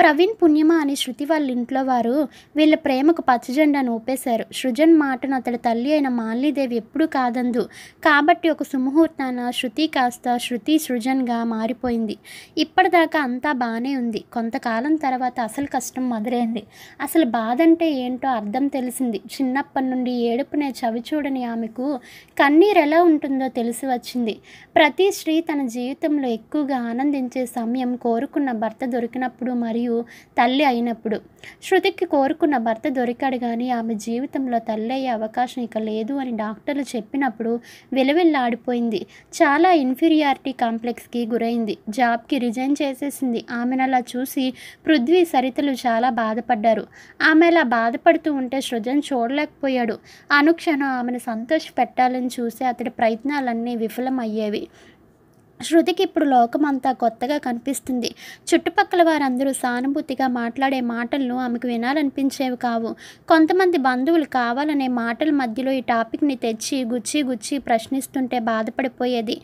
ప్రవీణ్ పుణ్యమ అనే శృతి వాళ్ళ ఇంట్లో వారు వీళ్ళ ప్రేమకు పచ్చజెండాను ఊపేశారు సృజన్ మాటను అతడి తల్లి అయిన మాలినీదేవి ఎప్పుడూ కాదందు కాబట్టి ఒక సుముహూర్తాన శృతి కాస్త శృతి సృజన్గా మారిపోయింది ఇప్పటిదాకా అంతా బాగానే ఉంది కొంతకాలం తర్వాత అసలు కష్టం మొదలైంది అసలు బాధ అంటే ఏంటో అర్థం తెలిసింది చిన్నప్పటి నుండి ఏడుపునే చవి చూడని ఆమెకు కన్నీరు ఎలా ఉంటుందో తెలిసి వచ్చింది ప్రతి స్త్రీ తన జీవితంలో ఎక్కువగా ఆనందించే సమయం కోరుకున్న భర్త దొరికినప్పుడు మరియు మరియు తల్లి అయినప్పుడు శృతికి కోరుకున్న భర్త దొరికాడు కానీ ఆమె జీవితంలో తల్లి అయ్యే అవకాశం ఇక లేదు అని డాక్టర్లు చెప్పినప్పుడు వెలువెల్లాడిపోయింది చాలా ఇన్ఫీరియారిటీ కాంప్లెక్స్కి గురైంది జాబ్కి రిజైన్ చేసేసింది ఆమెను అలా చూసి పృథ్వీ సరితలు చాలా బాధపడ్డారు ఆమె అలా బాధపడుతూ ఉంటే సృజన్ చూడలేకపోయాడు అనుక్షణం ఆమెను సంతోషపెట్టాలని చూసి అతడి ప్రయత్నాలన్నీ విఫలమయ్యేవి శృతికి ఇప్పుడు లోకమంతా కొత్తగా కనిపిస్తుంది చుట్టుపక్కల వారందరూ సానుభూతిగా మాట్లాడే మాటలను ఆమెకు వినాలనిపించేవి కావు కొంతమంది బంధువులు కావాలనే మాటల మధ్యలో ఈ టాపిక్ని తెచ్చి గుచ్చి గుచ్చి ప్రశ్నిస్తుంటే బాధపడిపోయేది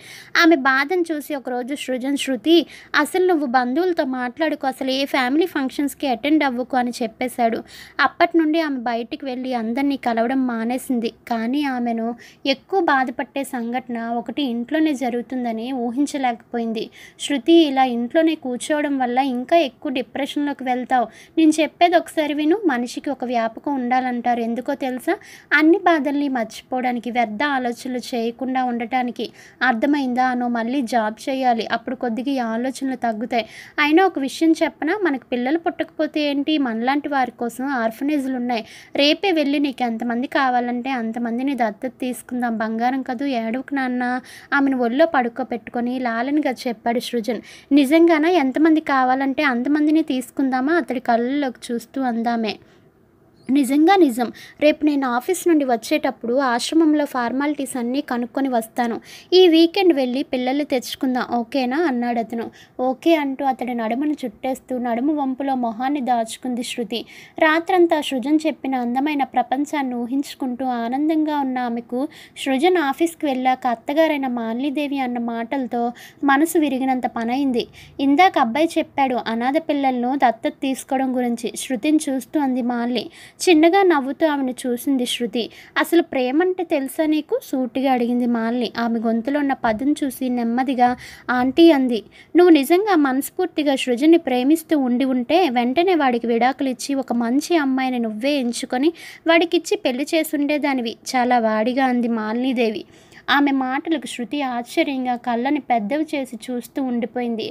ఆమె బాధను చూసి ఒకరోజు సృజన్ శృతి అసలు నువ్వు బంధువులతో మాట్లాడుకు అసలు ఏ ఫ్యామిలీ ఫంక్షన్స్కి అటెండ్ అవ్వకు అని చెప్పేశాడు అప్పటి నుండి ఆమె బయటికి వెళ్ళి అందరినీ కలవడం మానేసింది కానీ ఆమెను ఎక్కువ బాధపట్టే సంఘటన ఒకటి ఇంట్లోనే జరుగుతుందని ఊహి సహించలేకపోయింది శృతి ఇలా ఇంట్లోనే కూర్చోవడం వల్ల ఇంకా ఎక్కువ డిప్రెషన్లోకి వెళ్తావు నేను చెప్పేది ఒకసారి విను మనిషికి ఒక వ్యాపకం ఉండాలంటారు ఎందుకో తెలుసా అన్ని బాధల్ని మర్చిపోవడానికి వ్యర్థ ఆలోచనలు చేయకుండా ఉండటానికి అర్థమైందా నువ్వు మళ్ళీ జాబ్ చేయాలి అప్పుడు కొద్దిగా ఈ ఆలోచనలు తగ్గుతాయి అయినా ఒక విషయం చెప్పనా మనకు పిల్లలు పుట్టకపోతే ఏంటి మనలాంటి వారి కోసం ఆర్ఫనేజ్లు ఉన్నాయి రేపే వెళ్ళి నీకు ఎంతమంది కావాలంటే అంతమందిని దత్తత తీసుకుందాం బంగారం కదూ ఏడుకు నాన్న ఆమెను ఒళ్ళో పడుకోబెట్టుకొని అని గారు చెప్పాడు సృజన్ నిజంగానా ఎంతమంది కావాలంటే అంతమందిని తీసుకుందామా అతడి కళ్ళలోకి చూస్తూ అందామే నిజంగా నిజం రేపు నేను ఆఫీస్ నుండి వచ్చేటప్పుడు ఆశ్రమంలో ఫార్మాలిటీస్ అన్నీ కనుక్కొని వస్తాను ఈ వీకెండ్ వెళ్ళి పిల్లల్ని తెచ్చుకుందాం ఓకేనా అన్నాడు అతను ఓకే అంటూ అతడి నడుమును చుట్టేస్తూ నడుము వంపులో మొహాన్ని దాచుకుంది శృతి రాత్రంతా సృజన్ చెప్పిన అందమైన ప్రపంచాన్ని ఊహించుకుంటూ ఆనందంగా ఉన్న ఆమెకు సృజన్ ఆఫీస్కి వెళ్ళాక అత్తగారైన మాలినీదేవి అన్న మాటలతో మనసు విరిగినంత పనైంది ఇందాక అబ్బాయి చెప్పాడు అనాథ పిల్లలను దత్తత తీసుకోవడం గురించి శృతిని చూస్తూ అంది మాలి చిన్నగా నవ్వుతూ ఆమెను చూసింది శృతి అసలు ప్రేమ అంటే తెలుసా నీకు సూటిగా అడిగింది మాలిని ఆమె గొంతులో ఉన్న పదం చూసి నెమ్మదిగా ఆంటీ అంది నువ్వు నిజంగా మనస్ఫూర్తిగా సృజని ప్రేమిస్తూ ఉండి ఉంటే వెంటనే వాడికి విడాకులు ఇచ్చి ఒక మంచి అమ్మాయిని నువ్వే ఎంచుకొని వాడికిచ్చి పెళ్లి చేసుండేదానివి చాలా వాడిగా అంది మాలినీదేవి ఆమె మాటలకు శృతి ఆశ్చర్యంగా కళ్ళని పెద్దవి చేసి చూస్తూ ఉండిపోయింది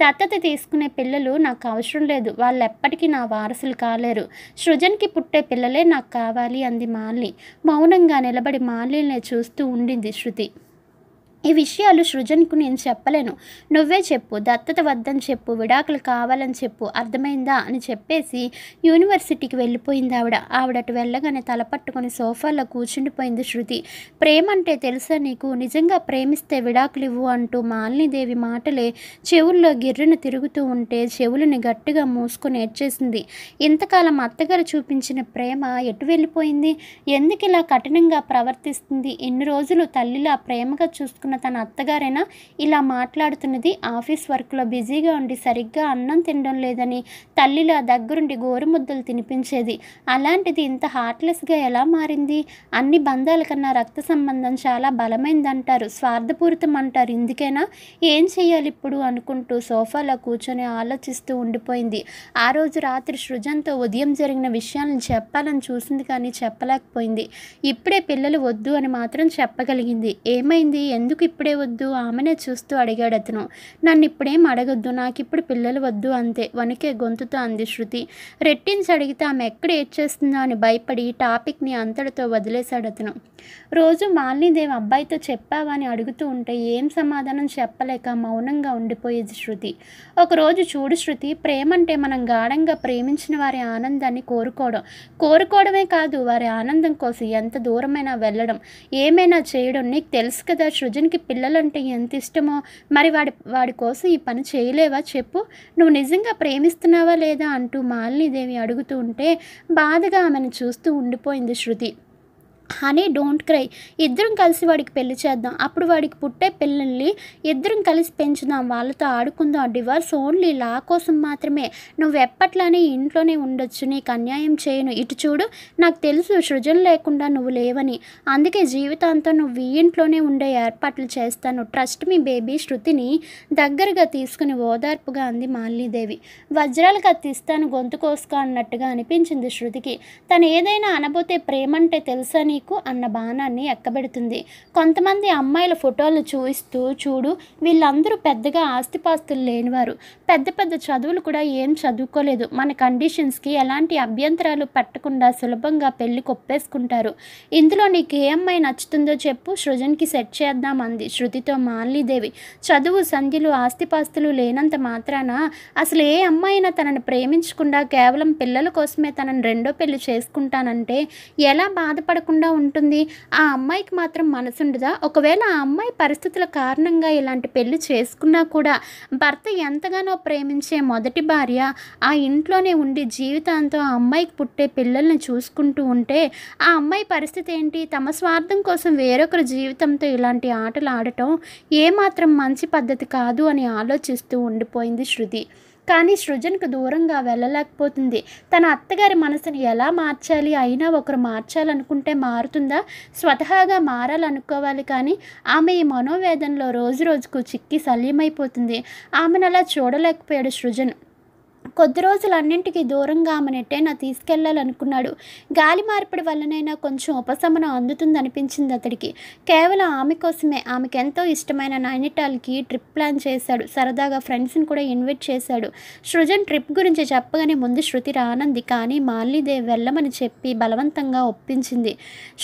దత్తత తీసుకునే పిల్లలు నాకు అవసరం లేదు వాళ్ళు ఎప్పటికీ నా వారసులు కాలేరు సృజన్కి పుట్టే పిల్లలే నాకు కావాలి అంది మాలి మౌనంగా నిలబడి మాలినే చూస్తూ ఉండింది శృతి ఈ విషయాలు సృజన్కు నేను చెప్పలేను నువ్వే చెప్పు దత్తత వద్దని చెప్పు విడాకులు కావాలని చెప్పు అర్థమైందా అని చెప్పేసి యూనివర్సిటీకి వెళ్ళిపోయింది ఆవిడ ఆవిడటు వెళ్ళగానే తలపట్టుకొని సోఫాలో కూర్చుండిపోయింది శృతి ప్రేమ అంటే తెలుసా నీకు నిజంగా ప్రేమిస్తే విడాకులు ఇవ్వు అంటూ మాలినీదేవి మాటలే చెవుల్లో గిర్రెను తిరుగుతూ ఉంటే చెవులని గట్టిగా మూసుకొని ఏడ్చేసింది ఇంతకాలం అత్తగారు చూపించిన ప్రేమ ఎటు వెళ్ళిపోయింది ఎందుకు ఇలా కఠినంగా ప్రవర్తిస్తుంది ఎన్ని రోజులు తల్లిలా ప్రేమగా చూసుకున్న ఉన్న తన అత్తగారైనా ఇలా మాట్లాడుతున్నది ఆఫీస్ వర్క్లో బిజీగా ఉండి సరిగ్గా అన్నం తినడం లేదని తల్లిలో దగ్గరుండి గోరుముద్దలు తినిపించేది అలాంటిది ఇంత హార్ట్లెస్గా ఎలా మారింది అన్ని బంధాల కన్నా రక్త సంబంధం చాలా బలమైందంటారు స్వార్థపూరితం అంటారు ఇందుకైనా ఏం చేయాలి ఇప్పుడు అనుకుంటూ సోఫాలో కూర్చొని ఆలోచిస్తూ ఉండిపోయింది ఆ రోజు రాత్రి సృజన్తో ఉదయం జరిగిన విషయాలను చెప్పాలని చూసింది కానీ చెప్పలేకపోయింది ఇప్పుడే పిల్లలు వద్దు అని మాత్రం చెప్పగలిగింది ఏమైంది ఎందుకు ఇప్పుడే వద్దు ఆమెనే చూస్తూ అడిగాడు అతను నన్ను ఇప్పుడేం అడగద్దు నాకు ఇప్పుడు పిల్లలు వద్దు అంతే వనికే గొంతుతో అంది శృతి రెట్టించి అడిగితే ఆమె ఎక్కడ ఏడ్చేస్తుందో అని భయపడి టాపిక్ని అంతటితో వదిలేశాడు అతను రోజు మాలినీదేవి అబ్బాయితో చెప్పావా అని అడుగుతూ ఉంటే ఏం సమాధానం చెప్పలేక మౌనంగా ఉండిపోయేది శృతి ఒకరోజు చూడు శృతి ప్రేమ అంటే మనం గాఢంగా ప్రేమించిన వారి ఆనందాన్ని కోరుకోవడం కోరుకోవడమే కాదు వారి ఆనందం కోసం ఎంత దూరమైనా వెళ్ళడం ఏమైనా చేయడం నీకు తెలుసు కదా సృజన్కి పిల్లలు పిల్లలంటే ఎంత ఇష్టమో మరి వాడి వాడి కోసం ఈ పని చేయలేవా చెప్పు నువ్వు నిజంగా ప్రేమిస్తున్నావా లేదా అంటూ మాలినీదేవి అడుగుతూ ఉంటే బాధగా ఆమెను చూస్తూ ఉండిపోయింది శృతి హనీ డోంట్ క్రై ఇద్దరం కలిసి వాడికి పెళ్లి చేద్దాం అప్పుడు వాడికి పుట్టే పిల్లల్ని ఇద్దరం కలిసి పెంచుదాం వాళ్ళతో ఆడుకుందాం డివోర్స్ ఓన్లీ లా కోసం మాత్రమే నువ్వు ఎప్పట్లానే ఇంట్లోనే ఉండొచ్చు నీకు అన్యాయం చేయను ఇటు చూడు నాకు తెలుసు సృజన లేకుండా నువ్వు లేవని అందుకే జీవితాంతం నువ్వు ఈ ఇంట్లోనే ఉండే ఏర్పాట్లు చేస్తాను ట్రస్ట్ మీ బేబీ శృతిని దగ్గరగా తీసుకుని ఓదార్పుగా అంది మాలినీదేవి వజ్రాలు కత్తిస్తాను గొంతు కోసుకో అన్నట్టుగా అనిపించింది శృతికి తను ఏదైనా అనబోతే ప్రేమంటే తెలుసని మీకు అన్న బాణాన్ని ఎక్కబెడుతుంది కొంతమంది అమ్మాయిల ఫోటోలు చూపిస్తూ చూడు వీళ్ళందరూ పెద్దగా ఆస్తిపాస్తులు లేనివారు పెద్ద పెద్ద చదువులు కూడా ఏం చదువుకోలేదు మన కండిషన్స్కి ఎలాంటి అభ్యంతరాలు పెట్టకుండా సులభంగా పెళ్లి కొప్పేసుకుంటారు ఇందులో నీకు ఏ అమ్మాయి నచ్చుతుందో చెప్పు సృజన్కి సెట్ చేద్దాం అంది శృతితో మాలిదేవి చదువు సంధ్యలు ఆస్తిపాస్తులు లేనంత మాత్రాన అసలు ఏ అమ్మాయినా తనను ప్రేమించకుండా కేవలం పిల్లల కోసమే తనను రెండో పెళ్లి చేసుకుంటానంటే ఎలా బాధపడకుండా లేకుండా ఉంటుంది ఆ అమ్మాయికి మాత్రం మనసుండదా ఒకవేళ ఆ అమ్మాయి పరిస్థితుల కారణంగా ఇలాంటి పెళ్లి చేసుకున్నా కూడా భర్త ఎంతగానో ప్రేమించే మొదటి భార్య ఆ ఇంట్లోనే ఉండి జీవితాంతం ఆ అమ్మాయికి పుట్టే పిల్లల్ని చూసుకుంటూ ఉంటే ఆ అమ్మాయి పరిస్థితి ఏంటి తమ స్వార్థం కోసం వేరొకరి జీవితంతో ఇలాంటి ఆటలు ఆడటం ఏమాత్రం మంచి పద్ధతి కాదు అని ఆలోచిస్తూ ఉండిపోయింది శృతి కానీ సృజన్కు దూరంగా వెళ్ళలేకపోతుంది తన అత్తగారి మనసుని ఎలా మార్చాలి అయినా ఒకరు మార్చాలనుకుంటే మారుతుందా స్వతహాగా మారాలనుకోవాలి కానీ ఆమె ఈ మనోవేదనలో రోజు రోజుకు చిక్కి సల్యమైపోతుంది ఆమెను అలా చూడలేకపోయాడు సృజన్ కొద్ది అన్నింటికి దూరంగా ఆమెనెట్టే నా తీసుకెళ్లాలనుకున్నాడు గాలి మార్పిడి వల్లనైనా కొంచెం ఉపశమనం అందుతుంది అనిపించింది అతడికి కేవలం ఆమె కోసమే ఆమెకెంతో ఇష్టమైన నైనిటాల్కి ట్రిప్ ప్లాన్ చేశాడు సరదాగా ఫ్రెండ్స్ని కూడా ఇన్వైట్ చేశాడు సృజన్ ట్రిప్ గురించి చెప్పగానే ముందు శృతి రానంది కానీ మాలిదే వెళ్ళమని చెప్పి బలవంతంగా ఒప్పించింది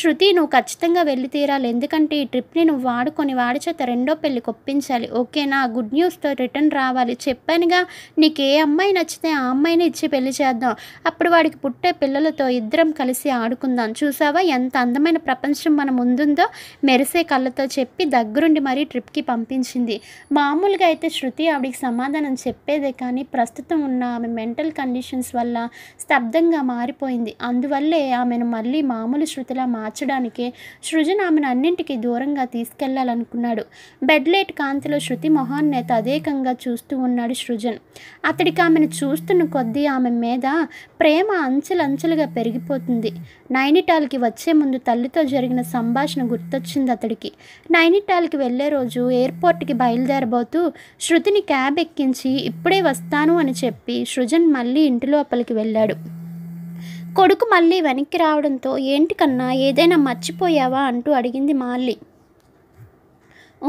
శృతి నువ్వు ఖచ్చితంగా వెళ్ళి తీరాలి ఎందుకంటే ఈ ట్రిప్ని నువ్వు వాడుకొని వాడి చేత రెండో పెళ్ళికి ఒప్పించాలి ఓకేనా గుడ్ న్యూస్తో రిటర్న్ రావాలి చెప్పానుగా నీకు ఏ అమ్మాయి నచ్చితే ఆ అమ్మాయిని ఇచ్చి పెళ్లి చేద్దాం అప్పుడు వాడికి పుట్టే పిల్లలతో ఇద్దరం కలిసి ఆడుకుందాం చూసావా ఎంత అందమైన ప్రపంచం మన ముందుందో మెరిసే కళ్ళతో చెప్పి దగ్గరుండి మరీ ట్రిప్కి పంపించింది మామూలుగా అయితే శృతి ఆవిడికి సమాధానం చెప్పేదే కానీ ప్రస్తుతం ఉన్న ఆమె మెంటల్ కండిషన్స్ వల్ల స్తబ్దంగా మారిపోయింది అందువల్లే ఆమెను మళ్ళీ మామూలు శృతిలా మార్చడానికి సృజన్ ఆమెను అన్నింటికీ దూరంగా తీసుకెళ్లాలనుకున్నాడు బెడ్ లైట్ కాంతిలో శృతి మొహాన్ని తదేకంగా చూస్తూ ఉన్నాడు సృజన్ అతడికి ఆమెను చూస్తున్న కొద్దీ ఆమె మీద ప్రేమ అంచెలంచెలుగా పెరిగిపోతుంది నైనిటాల్కి వచ్చే ముందు తల్లితో జరిగిన సంభాషణ గుర్తొచ్చింది అతడికి నైనిటాల్కి వెళ్ళే రోజు ఎయిర్పోర్ట్కి బయలుదేరబోతూ శృతిని క్యాబ్ ఎక్కించి ఇప్పుడే వస్తాను అని చెప్పి సృజన్ మళ్ళీ ఇంటి లోపలికి వెళ్ళాడు కొడుకు మళ్ళీ వెనక్కి రావడంతో ఏంటి కన్నా ఏదైనా మర్చిపోయావా అంటూ అడిగింది మాల్లీ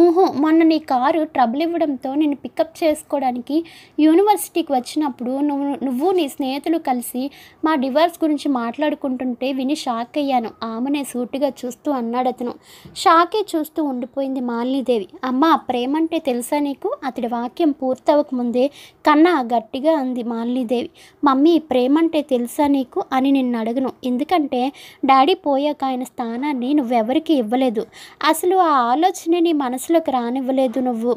ఊహో మొన్న నీ కారు ట్రబుల్ ఇవ్వడంతో నేను పికప్ చేసుకోవడానికి యూనివర్సిటీకి వచ్చినప్పుడు నువ్వు నువ్వు నీ స్నేహితులు కలిసి మా డివర్స్ గురించి మాట్లాడుకుంటుంటే విని షాక్ అయ్యాను ఆమెనే సూటిగా చూస్తూ అన్నాడు అతను షాకే చూస్తూ ఉండిపోయింది మాలినీదేవి అమ్మ అంటే తెలుసా నీకు అతడి వాక్యం పూర్తవకముందే కన్నా గట్టిగా అంది మాలినీదేవి మమ్మీ ప్రేమ అంటే తెలుసా నీకు అని నిన్ను అడగను ఎందుకంటే డాడీ పోయాక ఆయన స్థానాన్ని నువ్వెవరికి ఇవ్వలేదు అసలు ఆ ఆలోచన నీ మనసులోకి రానివ్వలేదు నువ్వు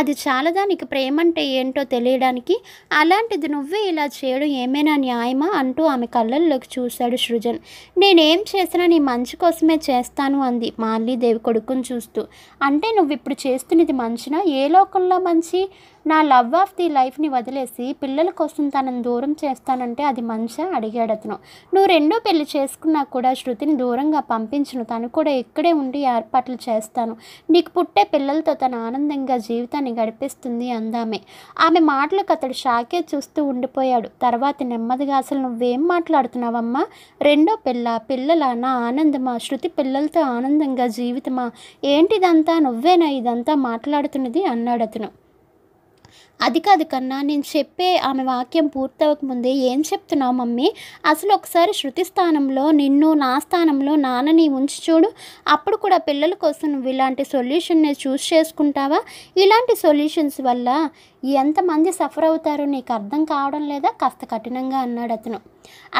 అది చాలదా నీకు ప్రేమ అంటే ఏంటో తెలియడానికి అలాంటిది నువ్వే ఇలా చేయడం ఏమైనా న్యాయమా అంటూ ఆమె కళ్ళల్లోకి చూశాడు సృజన్ నేనేం చేసినా నీ మంచి కోసమే చేస్తాను అంది మాలీదేవి కొడుకుని చూస్తూ అంటే నువ్వు ఇప్పుడు చేస్తున్నది మంచినా ఏ లోకంలో మంచి నా లవ్ ఆఫ్ ది లైఫ్ని వదిలేసి పిల్లల కోసం తనను దూరం చేస్తానంటే అది మంచిగా అడిగాడు అతను నువ్వు రెండో పెళ్లి చేసుకున్నా కూడా శృతిని దూరంగా పంపించను తను కూడా ఇక్కడే ఉండి ఏర్పాట్లు చేస్తాను నీకు పుట్టే పిల్లలతో తను ఆనందంగా జీవితాన్ని గడిపిస్తుంది అందామే ఆమె మాటలకు అతడు షాకే చూస్తూ ఉండిపోయాడు తర్వాత నెమ్మదిగా అసలు నువ్వేం మాట్లాడుతున్నావమ్మా రెండో పిల్ల పిల్లల నా ఆనందమా శృతి పిల్లలతో ఆనందంగా జీవితమా ఏంటిదంతా నువ్వేనా ఇదంతా మాట్లాడుతున్నది అన్నాడు అతను అది కాదు కన్నా నేను చెప్పే ఆమె వాక్యం పూర్తవక ముందే ఏం చెప్తున్నావు మమ్మీ అసలు ఒకసారి శృతి స్థానంలో నిన్ను నా స్థానంలో నాన్నని ఉంచి చూడు అప్పుడు కూడా పిల్లల కోసం నువ్వు ఇలాంటి సొల్యూషన్ని చూస్ చేసుకుంటావా ఇలాంటి సొల్యూషన్స్ వల్ల ఎంతమంది సఫర్ అవుతారో నీకు అర్థం కావడం లేదా కాస్త కఠినంగా అన్నాడు అతను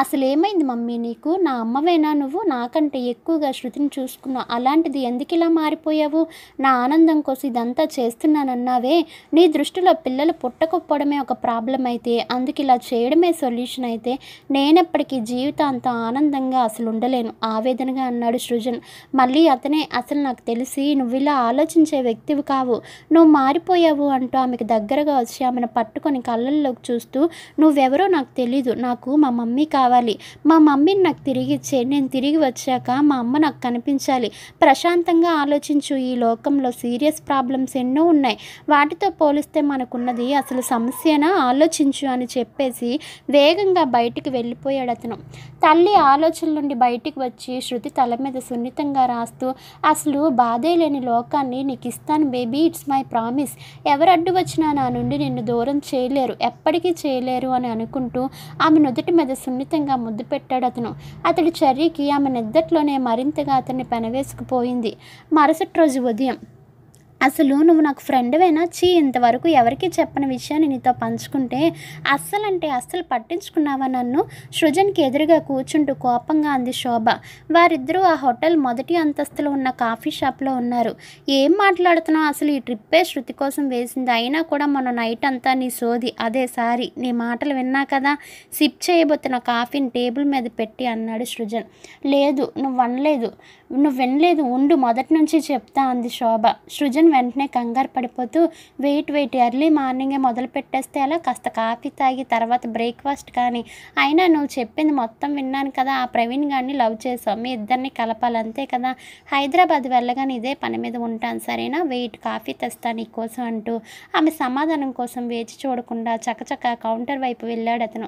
అసలు ఏమైంది మమ్మీ నీకు నా అమ్మవేనా నువ్వు నాకంటే ఎక్కువగా శృతిని చూసుకున్నావు అలాంటిది ఎందుకు ఇలా మారిపోయావు నా ఆనందం కోసం ఇదంతా చేస్తున్నానన్నావే నీ దృష్టిలో పిల్లలు పుట్టకపోవడమే ఒక ప్రాబ్లం అయితే అందుకు ఇలా చేయడమే సొల్యూషన్ అయితే నేనెప్పటికీ జీవితాంతం ఆనందంగా అసలు ఉండలేను ఆవేదనగా అన్నాడు సృజన్ మళ్ళీ అతనే అసలు నాకు తెలిసి నువ్వు ఇలా ఆలోచించే వ్యక్తివి కావు నువ్వు మారిపోయావు అంటూ ఆమెకు దగ్గరగా వచ్చి ఆమెను పట్టుకొని కళ్ళల్లోకి చూస్తూ నువ్వెవరో నాకు తెలీదు నాకు మా మమ్మీ కావాలి మా మమ్మీని నాకు తిరిగి ఇచ్చే నేను తిరిగి వచ్చాక మా అమ్మ నాకు కనిపించాలి ప్రశాంతంగా ఆలోచించు ఈ లోకంలో సీరియస్ ప్రాబ్లమ్స్ ఎన్నో ఉన్నాయి వాటితో పోలిస్తే మనకున్నది అసలు సమస్యనా ఆలోచించు అని చెప్పేసి వేగంగా బయటికి వెళ్ళిపోయాడు అతను తల్లి ఆలోచన నుండి బయటికి వచ్చి శృతి తల మీద సున్నితంగా రాస్తూ అసలు బాధే లేని లోకాన్ని నీకు ఇస్తాను బేబీ ఇట్స్ మై ప్రామిస్ ఎవరు అడ్డు వచ్చినా నా నుండి నిన్ను దూరం చేయలేరు ఎప్పటికీ చేయలేరు అని అనుకుంటూ ఆమె నుదుటి మీద సున్నితంగా ముద్దు పెట్టాడు అతను అతడి చర్యకి ఆమె నిద్దట్లోనే మరింతగా అతన్ని పెనవేసుకుపోయింది మరుసటి రోజు ఉదయం అసలు నువ్వు నాకు ఫ్రెండ్వేనా చీ ఇంతవరకు ఎవరికి చెప్పని విషయాన్ని నీతో పంచుకుంటే అస్సలంటే అస్సలు పట్టించుకున్నావా నన్ను సృజన్కి ఎదురుగా కూర్చుంటూ కోపంగా అంది శోభ వారిద్దరూ ఆ హోటల్ మొదటి అంతస్తులో ఉన్న కాఫీ షాప్లో ఉన్నారు ఏం మాట్లాడుతున్నావు అసలు ఈ ట్రిప్పే శృతి కోసం వేసింది అయినా కూడా మన నైట్ అంతా నీ సోది అదే సారీ నీ మాటలు విన్నా కదా సిప్ చేయబోతున్న కాఫీని టేబుల్ మీద పెట్టి అన్నాడు సృజన్ లేదు నువ్వు అనలేదు నువ్వు వినలేదు ఉండు మొదటి నుంచి చెప్తా అంది శోభ సృజన్ వెంటనే కంగారు పడిపోతూ వెయిట్ వెయిట్ ఎర్లీ మార్నింగే మొదలు పెట్టేస్తే అలా కాస్త కాఫీ తాగి తర్వాత బ్రేక్ఫాస్ట్ కానీ అయినా నువ్వు చెప్పింది మొత్తం విన్నాను కదా ఆ ప్రవీణ్ గారిని లవ్ చేసావు మీ ఇద్దరిని కలపాలి అంతే కదా హైదరాబాద్ వెళ్ళగానే ఇదే పని మీద ఉంటాను సరేనా వెయిట్ కాఫీ తెస్తాను నీకోసం అంటూ ఆమె సమాధానం కోసం వేచి చూడకుండా చకచక కౌంటర్ వైపు వెళ్ళాడు అతను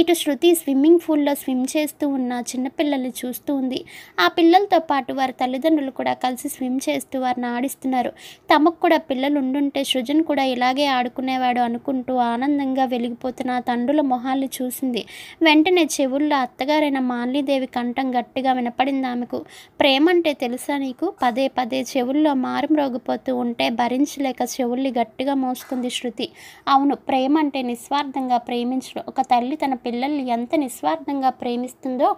ఇటు శృతి స్విమ్మింగ్ పూల్లో స్విమ్ చేస్తూ ఉన్న చిన్నపిల్లల్ని చూస్తూ ఉంది ఆ పిల్లలతో పాటు వారి తల్లిదండ్రులు కూడా కలిసి స్విమ్ చేస్తూ వారిని ఆడిస్తున్నారు తమకు కూడా పిల్లలు ఉండుంటే సృజన్ కూడా ఇలాగే ఆడుకునేవాడు అనుకుంటూ ఆనందంగా వెలిగిపోతున్న తండ్రుల మొహాల్ని చూసింది వెంటనే చెవుల్లో అత్తగారైన మాలీదేవి కంఠం గట్టిగా వినపడింది ఆమెకు ప్రేమ అంటే తెలుసా నీకు పదే పదే చెవుల్లో మారం రోగిపోతూ ఉంటే భరించలేక చెవుల్ని గట్టిగా మోసుకుంది శృతి అవును ప్రేమ అంటే నిస్వార్థంగా ప్రేమించడం ఒక తల్లి తన పిల్లల్ని ఎంత నిస్వార్థంగా ప్రేమిస్తుందో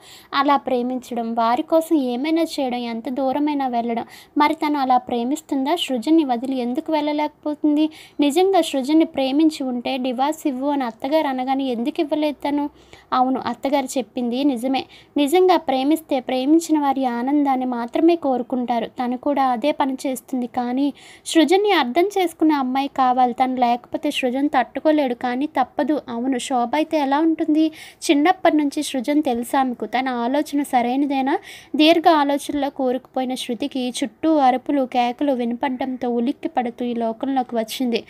అలా ప్రేమించడం వారి కోసం ఏమైనా చేయడం ఎంత దూరమైనా వెళ్ళడం మరి తను అలా ప్రేమిస్తుందా సృజన్ని వదిలి ఎందుకు వెళ్ళలేకపోతుంది నిజంగా సృజన్ని ప్రేమించి ఉంటే డివాస్ ఇవ్వు అని అత్తగారు అనగానే ఎందుకు ఇవ్వలేదు తను అవును అత్తగారు చెప్పింది నిజమే నిజంగా ప్రేమిస్తే ప్రేమించిన వారి ఆనందాన్ని మాత్రమే కోరుకుంటారు తను కూడా అదే పని చేస్తుంది కానీ సృజన్ని అర్థం చేసుకున్న అమ్మాయి కావాలి తను లేకపోతే సృజన్ తట్టుకోలేడు కానీ తప్పదు అవును శోభ అయితే ఎలా ఉంటుంది చిన్నప్పటి నుంచి సృజన్ తెలుసు ఆమెకు తన ఆలోచన సరైనదేనా దీర్ఘ ఆలోచనలో కోరుకుపోయిన శృతికి చుట్టూ అరుపులు కేకలు వినపడడంతో ఉలిక్కి పడుతూ ఈ లోకంలోకి వచ్చింది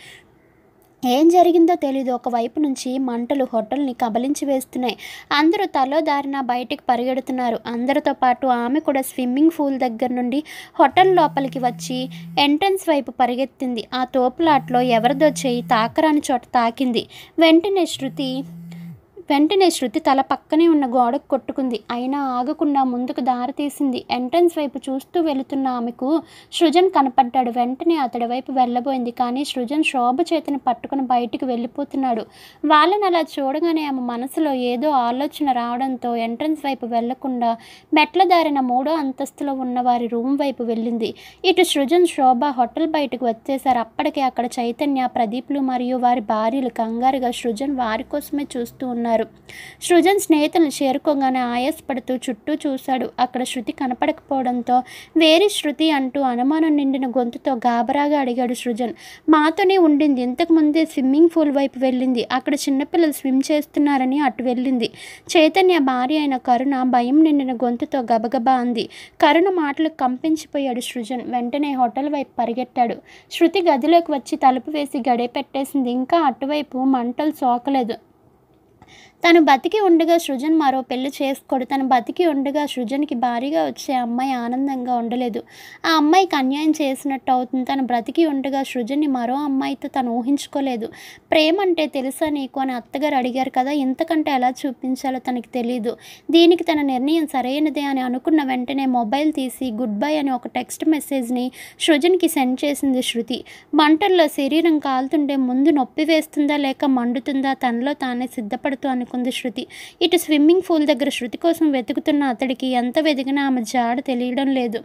ఏం జరిగిందో తెలియదు ఒకవైపు నుంచి మంటలు హోటల్ని కబలించి వేస్తున్నాయి అందరూ తలో దారిన బయటికి పరిగెడుతున్నారు అందరితో పాటు ఆమె కూడా స్విమ్మింగ్ పూల్ దగ్గర నుండి హోటల్ లోపలికి వచ్చి ఎంట్రన్స్ వైపు పరిగెత్తింది ఆ తోపులాట్లో ఎవరిదో చేయి తాకరాని చోట తాకింది వెంటనే శృతి వెంటనే శృతి తల పక్కనే ఉన్న గోడకు కొట్టుకుంది అయినా ఆగకుండా ముందుకు దారి తీసింది ఎంట్రన్స్ వైపు చూస్తూ వెళుతున్న ఆమెకు సృజన్ కనపడ్డాడు వెంటనే అతడి వైపు వెళ్ళబోయింది కానీ సృజన్ శోభ చేతిని పట్టుకుని బయటికి వెళ్ళిపోతున్నాడు వాళ్ళని అలా చూడగానే ఆమె మనసులో ఏదో ఆలోచన రావడంతో ఎంట్రన్స్ వైపు వెళ్లకుండా మెట్ల దారిన మూడో అంతస్తులో ఉన్న వారి రూమ్ వైపు వెళ్ళింది ఇటు సృజన్ శోభ హోటల్ బయటకు వచ్చేసారు అప్పటికే అక్కడ చైతన్య ప్రదీప్లు మరియు వారి భార్యలు కంగారుగా సృజన్ వారి కోసమే చూస్తూ ఉన్నారు చేశారు సృజన్ స్నేహితులను చేరుకోగానే ఆయాసపడుతూ చుట్టూ చూశాడు అక్కడ శృతి కనపడకపోవడంతో వేరే శృతి అంటూ అనుమానం నిండిన గొంతుతో గాబరాగా అడిగాడు సృజన్ మాతోనే ఉండింది ఇంతకు ముందే స్విమ్మింగ్ పూల్ వైపు వెళ్ళింది అక్కడ చిన్నపిల్లలు స్విమ్ చేస్తున్నారని అటు వెళ్ళింది చైతన్య భార్య అయిన కరుణ భయం నిండిన గొంతుతో గబగబా అంది కరుణ మాటలు కంపించిపోయాడు సృజన్ వెంటనే హోటల్ వైపు పరిగెట్టాడు శృతి గదిలోకి వచ్చి తలుపు వేసి గడే పెట్టేసింది ఇంకా అటువైపు మంటలు సోకలేదు తను బతికి ఉండగా సృజన్ మరో పెళ్లి చేసుకోడు తను బతికి ఉండగా సృజన్కి భారీగా వచ్చే అమ్మాయి ఆనందంగా ఉండలేదు ఆ అమ్మాయికి అన్యాయం చేసినట్టు అవుతుంది తను బ్రతికి ఉండగా సృజన్ని మరో అమ్మాయితో తను ఊహించుకోలేదు ప్రేమ అంటే తెలుసా నీకు అని అత్తగారు అడిగారు కదా ఇంతకంటే ఎలా చూపించాలో తనకి తెలియదు దీనికి తన నిర్ణయం సరైనదే అని అనుకున్న వెంటనే మొబైల్ తీసి గుడ్ బై అని ఒక టెక్స్ట్ మెసేజ్ని సృజన్కి సెండ్ చేసింది శృతి మంటల్లో శరీరం కాలుతుంటే ముందు నొప్పి వేస్తుందా లేక మండుతుందా తనలో తానే సిద్ధపడుతూ అనుకు అనుకుంది శృతి ఇటు స్విమ్మింగ్ పూల్ దగ్గర శృతి కోసం వెతుకుతున్న అతడికి ఎంత వెతికినా ఆమె జాడ తెలియడం లేదు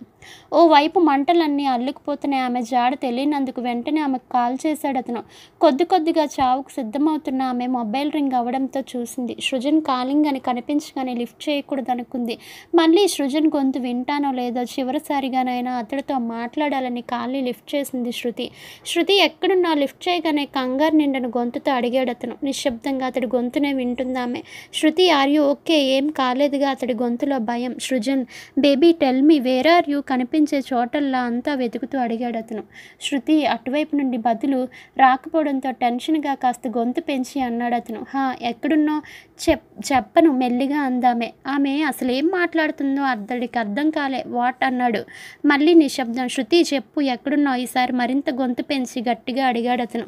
ఓ వైపు మంటలన్నీ అల్లుకుపోతున్నాయి ఆమె జాడ తెలియనందుకు వెంటనే ఆమె కాల్ చేశాడు అతను కొద్ది కొద్దిగా చావుకు సిద్ధమవుతున్న ఆమె మొబైల్ రింగ్ అవ్వడంతో చూసింది సృజన్ కాలింగ్ అని కనిపించగానే లిఫ్ట్ చేయకూడదు అనుకుంది మళ్ళీ సృజన్ గొంతు వింటానో లేదో చివరిసారిగానైనా అతడితో మాట్లాడాలని కాలి లిఫ్ట్ చేసింది శృతి శృతి ఎక్కడున్నా లిఫ్ట్ చేయగానే కంగారు నిండను గొంతుతో అడిగాడు అతను నిశ్శబ్దంగా అతడి గొంతునే వింటుందా ఆమె శృతి ఆర్ యూ ఓకే ఏం కాలేదుగా అతడి గొంతులో భయం Srujan baby tell me where are you కనిపించే చోటల్లా అంతా వెతుకుతూ అడిగాడు అతను శృతి అటువైపు నుండి బదులు రాకపోవడంతో టెన్షన్గా కాస్త గొంతు పెంచి అన్నాడు అతను హా ఎక్కడున్నో చెప్ చెప్పను మెల్లిగా అందామె ఆమె అసలు ఏం మాట్లాడుతుందో అతడికి అర్థం కాలే వాట్ అన్నాడు మళ్ళీ నిశ్శబ్దం శృతి చెప్పు ఎక్కడున్నావు ఈసారి మరింత గొంతు పెంచి గట్టిగా అడిగాడు అతను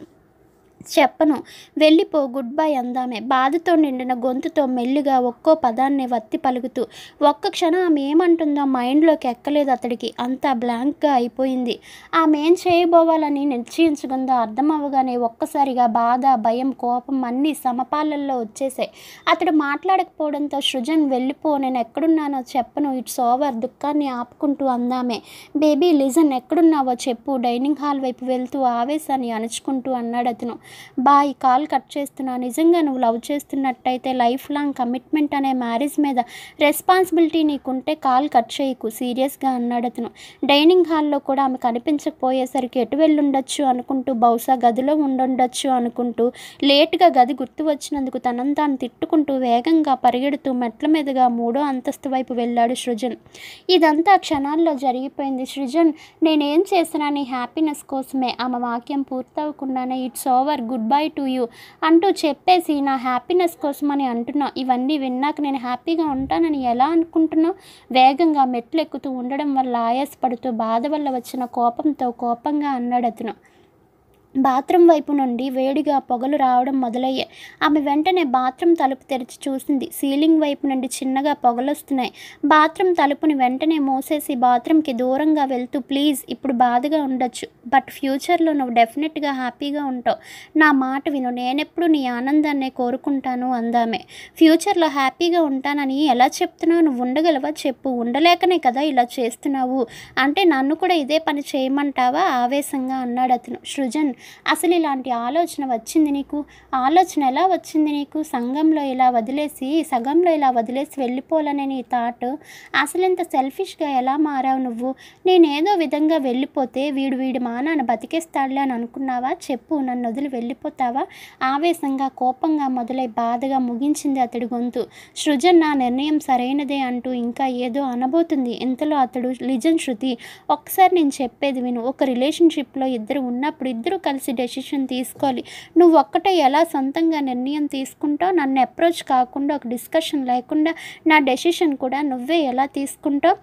చెప్పను వెళ్ళిపో గుడ్ బై అందామే బాధతో నిండిన గొంతుతో మెల్లిగా ఒక్కో పదాన్ని వత్తి పలుకుతూ ఒక్క క్షణం ఆమె ఏమంటుందో మైండ్లోకి ఎక్కలేదు అతడికి అంతా బ్లాంక్గా అయిపోయింది ఆమె ఏం చేయబోవాలని నిశ్చయించుకుందో అర్థం అవ్వగానే ఒక్కసారిగా బాధ భయం కోపం అన్నీ సమపాలల్లో వచ్చేసాయి అతడు మాట్లాడకపోవడంతో సృజన్ వెళ్ళిపో నేను ఎక్కడున్నానో చెప్పను ఇట్స్ ఓవర్ దుఃఖాన్ని ఆపుకుంటూ అందామే బేబీ లిజన్ ఎక్కడున్నావో చెప్పు డైనింగ్ హాల్ వైపు వెళ్తూ ఆవేశాన్ని అణుచుకుంటూ అన్నాడు అతను బాయ్ కాల్ కట్ చేస్తున్నా నిజంగా నువ్వు లవ్ చేస్తున్నట్టయితే లైఫ్ లాంగ్ కమిట్మెంట్ అనే మ్యారేజ్ మీద రెస్పాన్సిబిలిటీ నీకుంటే కాల్ కట్ చేయకు సీరియస్గా అన్నాడు అతను డైనింగ్ హాల్లో కూడా ఆమె కనిపించకపోయేసరికి ఎటు వెళ్ళుండొచ్చు అనుకుంటూ బహుశా గదిలో ఉండుండొచ్చు అనుకుంటూ లేట్గా గది గుర్తు వచ్చినందుకు తనంతా తాను తిట్టుకుంటూ వేగంగా పరిగెడుతూ మెట్ల మీదుగా మూడో అంతస్తు వైపు వెళ్ళాడు సృజన్ ఇదంతా క్షణాల్లో జరిగిపోయింది సృజన్ నేనేం చేసినా నీ హ్యాపీనెస్ కోసమే ఆమె వాక్యం పూర్తవకుండానే it's over sir good bye to you అంటూ చెప్పేసి నా హ్యాపీనెస్ కోసమని అంటున్నా ఇవన్నీ విన్నాక నేను హ్యాపీగా ఉంటానని ఎలా అనుకుంటున్నా వేగంగా మెట్లు ఎక్కుతూ ఉండడం వల్ల ఆయాసపడుతూ బాధ వల్ల వచ్చిన కోపంతో కోపంగా అన్నాడు అతను బాత్రూమ్ వైపు నుండి వేడిగా పొగలు రావడం మొదలయ్యాయి ఆమె వెంటనే బాత్రూమ్ తలుపు తెరిచి చూసింది సీలింగ్ వైపు నుండి చిన్నగా పొగలొస్తున్నాయి బాత్రూమ్ తలుపుని వెంటనే మూసేసి బాత్రూమ్కి దూరంగా వెళ్తూ ప్లీజ్ ఇప్పుడు బాధగా ఉండొచ్చు బట్ ఫ్యూచర్లో నువ్వు డెఫినెట్గా హ్యాపీగా ఉంటావు నా మాట విను నేనెప్పుడు నీ ఆనందాన్ని కోరుకుంటాను అందామే ఫ్యూచర్లో హ్యాపీగా ఉంటానని ఎలా చెప్తున్నావు నువ్వు ఉండగలవా చెప్పు ఉండలేకనే కదా ఇలా చేస్తున్నావు అంటే నన్ను కూడా ఇదే పని చేయమంటావా ఆవేశంగా అన్నాడు అతను సృజన్ అసలు ఇలాంటి ఆలోచన వచ్చింది నీకు ఆలోచన ఎలా వచ్చింది నీకు సంఘంలో ఇలా వదిలేసి సగంలో ఇలా వదిలేసి వెళ్ళిపోవాలనే నీ థాట్ అసలు ఇంత సెల్ఫిష్గా ఎలా మారావు నువ్వు నేనేదో విధంగా వెళ్ళిపోతే వీడు వీడి మానాన్ని బతికేస్తాడులే అని అనుకున్నావా చెప్పు నన్ను వదిలి వెళ్ళిపోతావా ఆవేశంగా కోపంగా మొదలై బాధగా ముగించింది అతడి గొంతు సృజన్ నా నిర్ణయం సరైనదే అంటూ ఇంకా ఏదో అనబోతుంది ఇంతలో అతడు లిజన్ శృతి ఒకసారి నేను చెప్పేది విను ఒక రిలేషన్షిప్లో ఇద్దరు ఉన్నప్పుడు ఇద్దరు కలిసి డెసిషన్ తీసుకోవాలి నువ్వు ఒక్కటే ఎలా సొంతంగా నిర్ణయం తీసుకుంటావు నన్ను అప్రోచ్ కాకుండా ఒక డిస్కషన్ లేకుండా నా డెసిషన్ కూడా నువ్వే ఎలా తీసుకుంటావు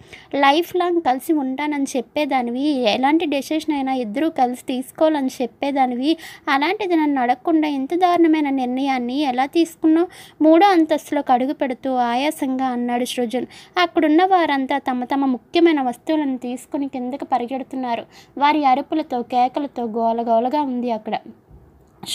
లైఫ్ లాంగ్ కలిసి ఉంటానని చెప్పేదానివి ఎలాంటి డెసిషన్ అయినా ఇద్దరూ కలిసి తీసుకోవాలని చెప్పేదానివి అలాంటిది నన్ను అడగకుండా ఇంత దారుణమైన నిర్ణయాన్ని ఎలా తీసుకున్నావు మూడో అంతస్తులోకి అడుగు పెడుతూ ఆయాసంగా అన్నాడు సృజన్ అక్కడున్న వారంతా తమ తమ ముఖ్యమైన వస్తువులను తీసుకుని కిందకు పరిగెడుతున్నారు వారి అరుపులతో కేకలతో గోలగోలగా ఉంది అక్కడ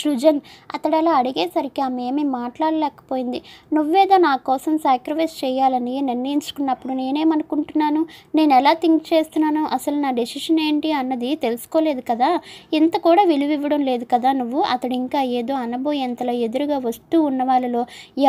సృజన్ అతడు అలా అడిగేసరికి ఆమె ఏమీ మాట్లాడలేకపోయింది నువ్వేదో నా కోసం సాక్రిఫైస్ చేయాలని నిర్ణయించుకున్నప్పుడు నేనేమనుకుంటున్నాను నేను ఎలా థింక్ చేస్తున్నాను అసలు నా డెసిషన్ ఏంటి అన్నది తెలుసుకోలేదు కదా ఇంత కూడా విలువ ఇవ్వడం లేదు కదా నువ్వు అతడు ఇంకా ఏదో అనబోయేంతలో ఎదురుగా వస్తూ ఉన్న వాళ్ళలో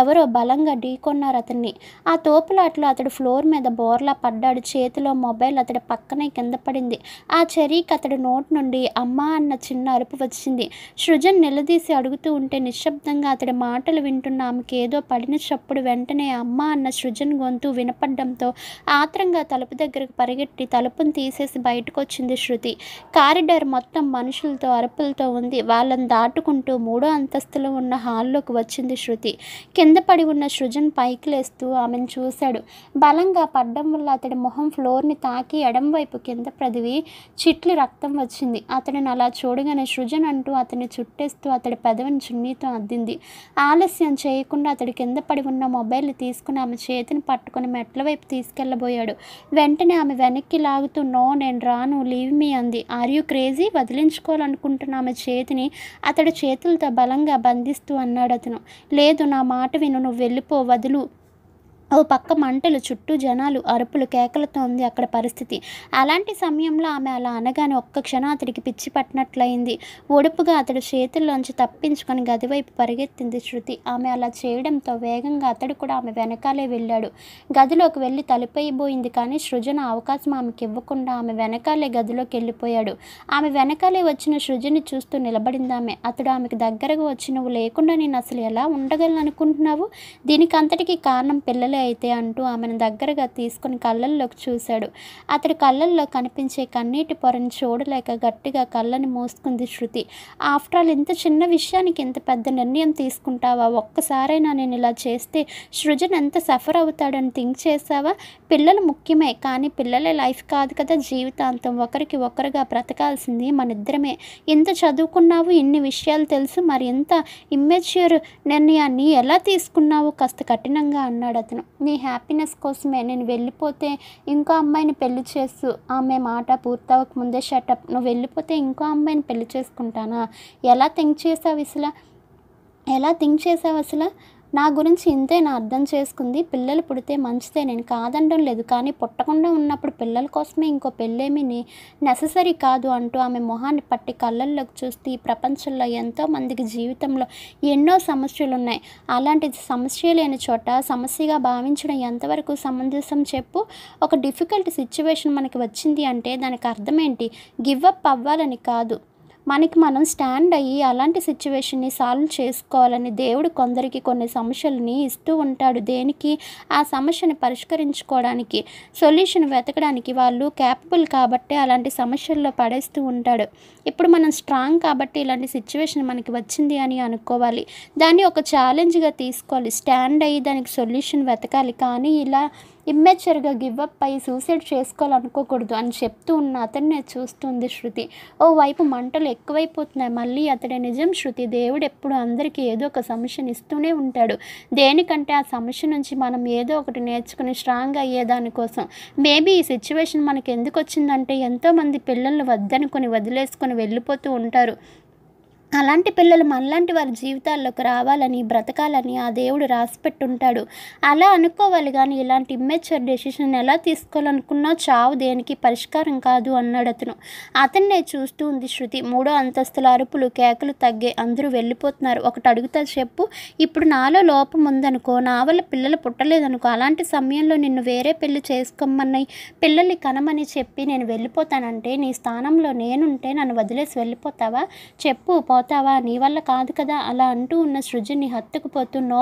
ఎవరో బలంగా ఢీకొన్నారు అతన్ని ఆ తోపులాట్లో అతడు ఫ్లోర్ మీద బోర్లా పడ్డాడు చేతిలో మొబైల్ అతడి పక్కనే కింద పడింది ఆ చెరీకి అతడు నోట్ నుండి అమ్మ అన్న చిన్న అరుపు వచ్చింది సృజన్ నిలదీసి అడుగుతూ ఉంటే నిశ్శబ్దంగా అతడి మాటలు వింటున్న ఆమెకి ఏదో పడిన చప్పుడు వెంటనే అమ్మ అన్న సృజన్ గొంతు వినపడ్డంతో ఆత్రంగా తలుపు దగ్గరకు పరిగెట్టి తలుపును తీసేసి బయటకు వచ్చింది శృతి కారిడార్ మొత్తం మనుషులతో అరుపులతో ఉంది వాళ్ళని దాటుకుంటూ మూడో అంతస్తులో ఉన్న హాల్లోకి వచ్చింది శృతి కింద పడి ఉన్న సృజన్ పైకి లేస్తూ ఆమెను చూశాడు బలంగా పడ్డం వల్ల అతడి మొహం ఫ్లోర్ని తాకి వైపు కింద ప్రదివి చిట్లు రక్తం వచ్చింది అతడిని అలా చూడగానే సృజన్ అంటూ అతని చుట్టే ఆరాధిస్తూ అతడి పెదవిని చున్నీతో అద్దింది ఆలస్యం చేయకుండా అతడి కింద పడి ఉన్న మొబైల్ తీసుకుని ఆమె చేతిని పట్టుకుని మెట్ల వైపు తీసుకెళ్లబోయాడు వెంటనే ఆమె వెనక్కి లాగుతూ నో నేను రాను లీవ్ మీ అంది ఆర్ యూ క్రేజీ వదిలించుకోవాలనుకుంటున్న ఆమె చేతిని అతడి చేతులతో బలంగా బంధిస్తూ అన్నాడు అతను లేదు నా మాట విను నువ్వు వెళ్ళిపో వదులు ఓ పక్క మంటలు చుట్టూ జనాలు అరుపులు కేకలతో ఉంది అక్కడ పరిస్థితి అలాంటి సమయంలో ఆమె అలా అనగానే ఒక్క క్షణం అతడికి పిచ్చి పట్టినట్లయింది ఒడుపుగా అతడు చేతుల్లోంచి తప్పించుకొని గదివైపు పరిగెత్తింది శృతి ఆమె అలా చేయడంతో వేగంగా అతడు కూడా ఆమె వెనకాలే వెళ్ళాడు గదిలోకి వెళ్ళి తలుపైపోయింది కానీ సృజన అవకాశం ఆమెకి ఇవ్వకుండా ఆమె వెనకాలే గదిలోకి వెళ్ళిపోయాడు ఆమె వెనకాలే వచ్చిన సృజని చూస్తూ నిలబడింది ఆమె అతడు ఆమెకు దగ్గరగా వచ్చి నువ్వు లేకుండా నేను అసలు ఎలా ఉండగలను అనుకుంటున్నావు దీనికి అంతటికీ కారణం పిల్లలే అయితే అంటూ ఆమెను దగ్గరగా తీసుకుని కళ్ళల్లోకి చూశాడు అతడి కళ్ళల్లో కనిపించే కన్నీటి పొరను చూడలేక గట్టిగా కళ్ళని మూసుకుంది శృతి ఆఫ్టర్ ఆల్ ఇంత చిన్న విషయానికి ఇంత పెద్ద నిర్ణయం తీసుకుంటావా ఒక్కసారైనా నేను ఇలా చేస్తే సృజన్ ఎంత సఫర్ అవుతాడని థింక్ చేసావా పిల్లలు ముఖ్యమే కానీ పిల్లలే లైఫ్ కాదు కదా జీవితాంతం ఒకరికి ఒకరుగా బ్రతకాల్సింది మనిద్దరమే ఎంత చదువుకున్నావు ఇన్ని విషయాలు తెలుసు మరి ఎంత ఇమ్మెచ్యూర్ నిర్ణయాన్ని ఎలా తీసుకున్నావు కాస్త కఠినంగా అన్నాడు అతను నీ హ్యాపీనెస్ కోసమే నేను వెళ్ళిపోతే ఇంకో అమ్మాయిని పెళ్లి చేసు ఆమె మాట పూర్తవక ముందే షటప్ నువ్వు వెళ్ళిపోతే ఇంకో అమ్మాయిని పెళ్లి చేసుకుంటానా ఎలా థింక్ చేసావు ఇసలా ఎలా థింక్ చేసావు అసలు నా గురించి ఇంతే నా అర్థం చేసుకుంది పిల్లలు పుడితే మంచిదే నేను కాదనడం లేదు కానీ పుట్టకుండా ఉన్నప్పుడు పిల్లల కోసమే ఇంకో పెళ్ళేమీ నెససరీ కాదు అంటూ ఆమె మొహాన్ని పట్టి కళ్ళల్లోకి చూస్తూ ఈ ప్రపంచంలో ఎంతోమందికి జీవితంలో ఎన్నో సమస్యలు ఉన్నాయి అలాంటి సమస్య లేని చోట సమస్యగా భావించడం ఎంతవరకు సమంజసం చెప్పు ఒక డిఫికల్ట్ సిచ్యువేషన్ మనకి వచ్చింది అంటే దానికి అర్థం ఏంటి గివ్ అప్ అవ్వాలని కాదు మనకి మనం స్టాండ్ అయ్యి అలాంటి సిచ్యువేషన్ని సాల్వ్ చేసుకోవాలని దేవుడు కొందరికి కొన్ని సమస్యలని ఇస్తూ ఉంటాడు దేనికి ఆ సమస్యని పరిష్కరించుకోవడానికి సొల్యూషన్ వెతకడానికి వాళ్ళు క్యాపబుల్ కాబట్టి అలాంటి సమస్యల్లో పడేస్తూ ఉంటాడు ఇప్పుడు మనం స్ట్రాంగ్ కాబట్టి ఇలాంటి సిచ్యువేషన్ మనకి వచ్చింది అని అనుకోవాలి దాన్ని ఒక ఛాలెంజ్గా తీసుకోవాలి స్టాండ్ అయ్యి దానికి సొల్యూషన్ వెతకాలి కానీ ఇలా ఇమ్మెచ్యూర్గా గివ్అప్ అయ్యి సూసైడ్ చేసుకోవాలనుకోకూడదు అని చెప్తూ ఉన్న అతన్ని చూస్తుంది శృతి ఓ వైపు మంటలు ఎక్కువైపోతున్నాయి మళ్ళీ అతడే నిజం శృతి దేవుడు ఎప్పుడు అందరికీ ఏదో ఒక సమస్యను ఇస్తూనే ఉంటాడు దేనికంటే ఆ సమస్య నుంచి మనం ఏదో ఒకటి నేర్చుకుని స్ట్రాంగ్ అయ్యేదానికోసం మేబీ ఈ సిచ్యువేషన్ మనకు ఎందుకు వచ్చిందంటే ఎంతోమంది పిల్లల్ని వద్దనుకొని వదిలేసుకొని వెళ్ళిపోతూ ఉంటారు అలాంటి పిల్లలు మనలాంటి వారి జీవితాల్లోకి రావాలని బ్రతకాలని ఆ దేవుడు రాసిపెట్టుంటాడు అలా అనుకోవాలి కానీ ఇలాంటి ఇమ్మెచ్యూర్ డెసిషన్ ఎలా తీసుకోవాలనుకున్నా చావు దేనికి పరిష్కారం కాదు అన్నాడు అతను అతన్నే చూస్తూ ఉంది శృతి మూడో అంతస్తుల అరుపులు కేకలు తగ్గే అందరూ వెళ్ళిపోతున్నారు ఒకటి అడుగుతా చెప్పు ఇప్పుడు నాలో లోపం ఉందనుకో నా వల్ల పిల్లలు పుట్టలేదనుకో అలాంటి సమయంలో నిన్ను వేరే పెళ్లి చేసుకోమన్నాయి పిల్లల్ని కనమని చెప్పి నేను వెళ్ళిపోతానంటే నీ స్థానంలో నేనుంటే నన్ను వదిలేసి వెళ్ళిపోతావా చెప్పు పోతావా నీ వల్ల కాదు కదా అలా అంటూ ఉన్న సృజుని హత్తుకుపోతున్నో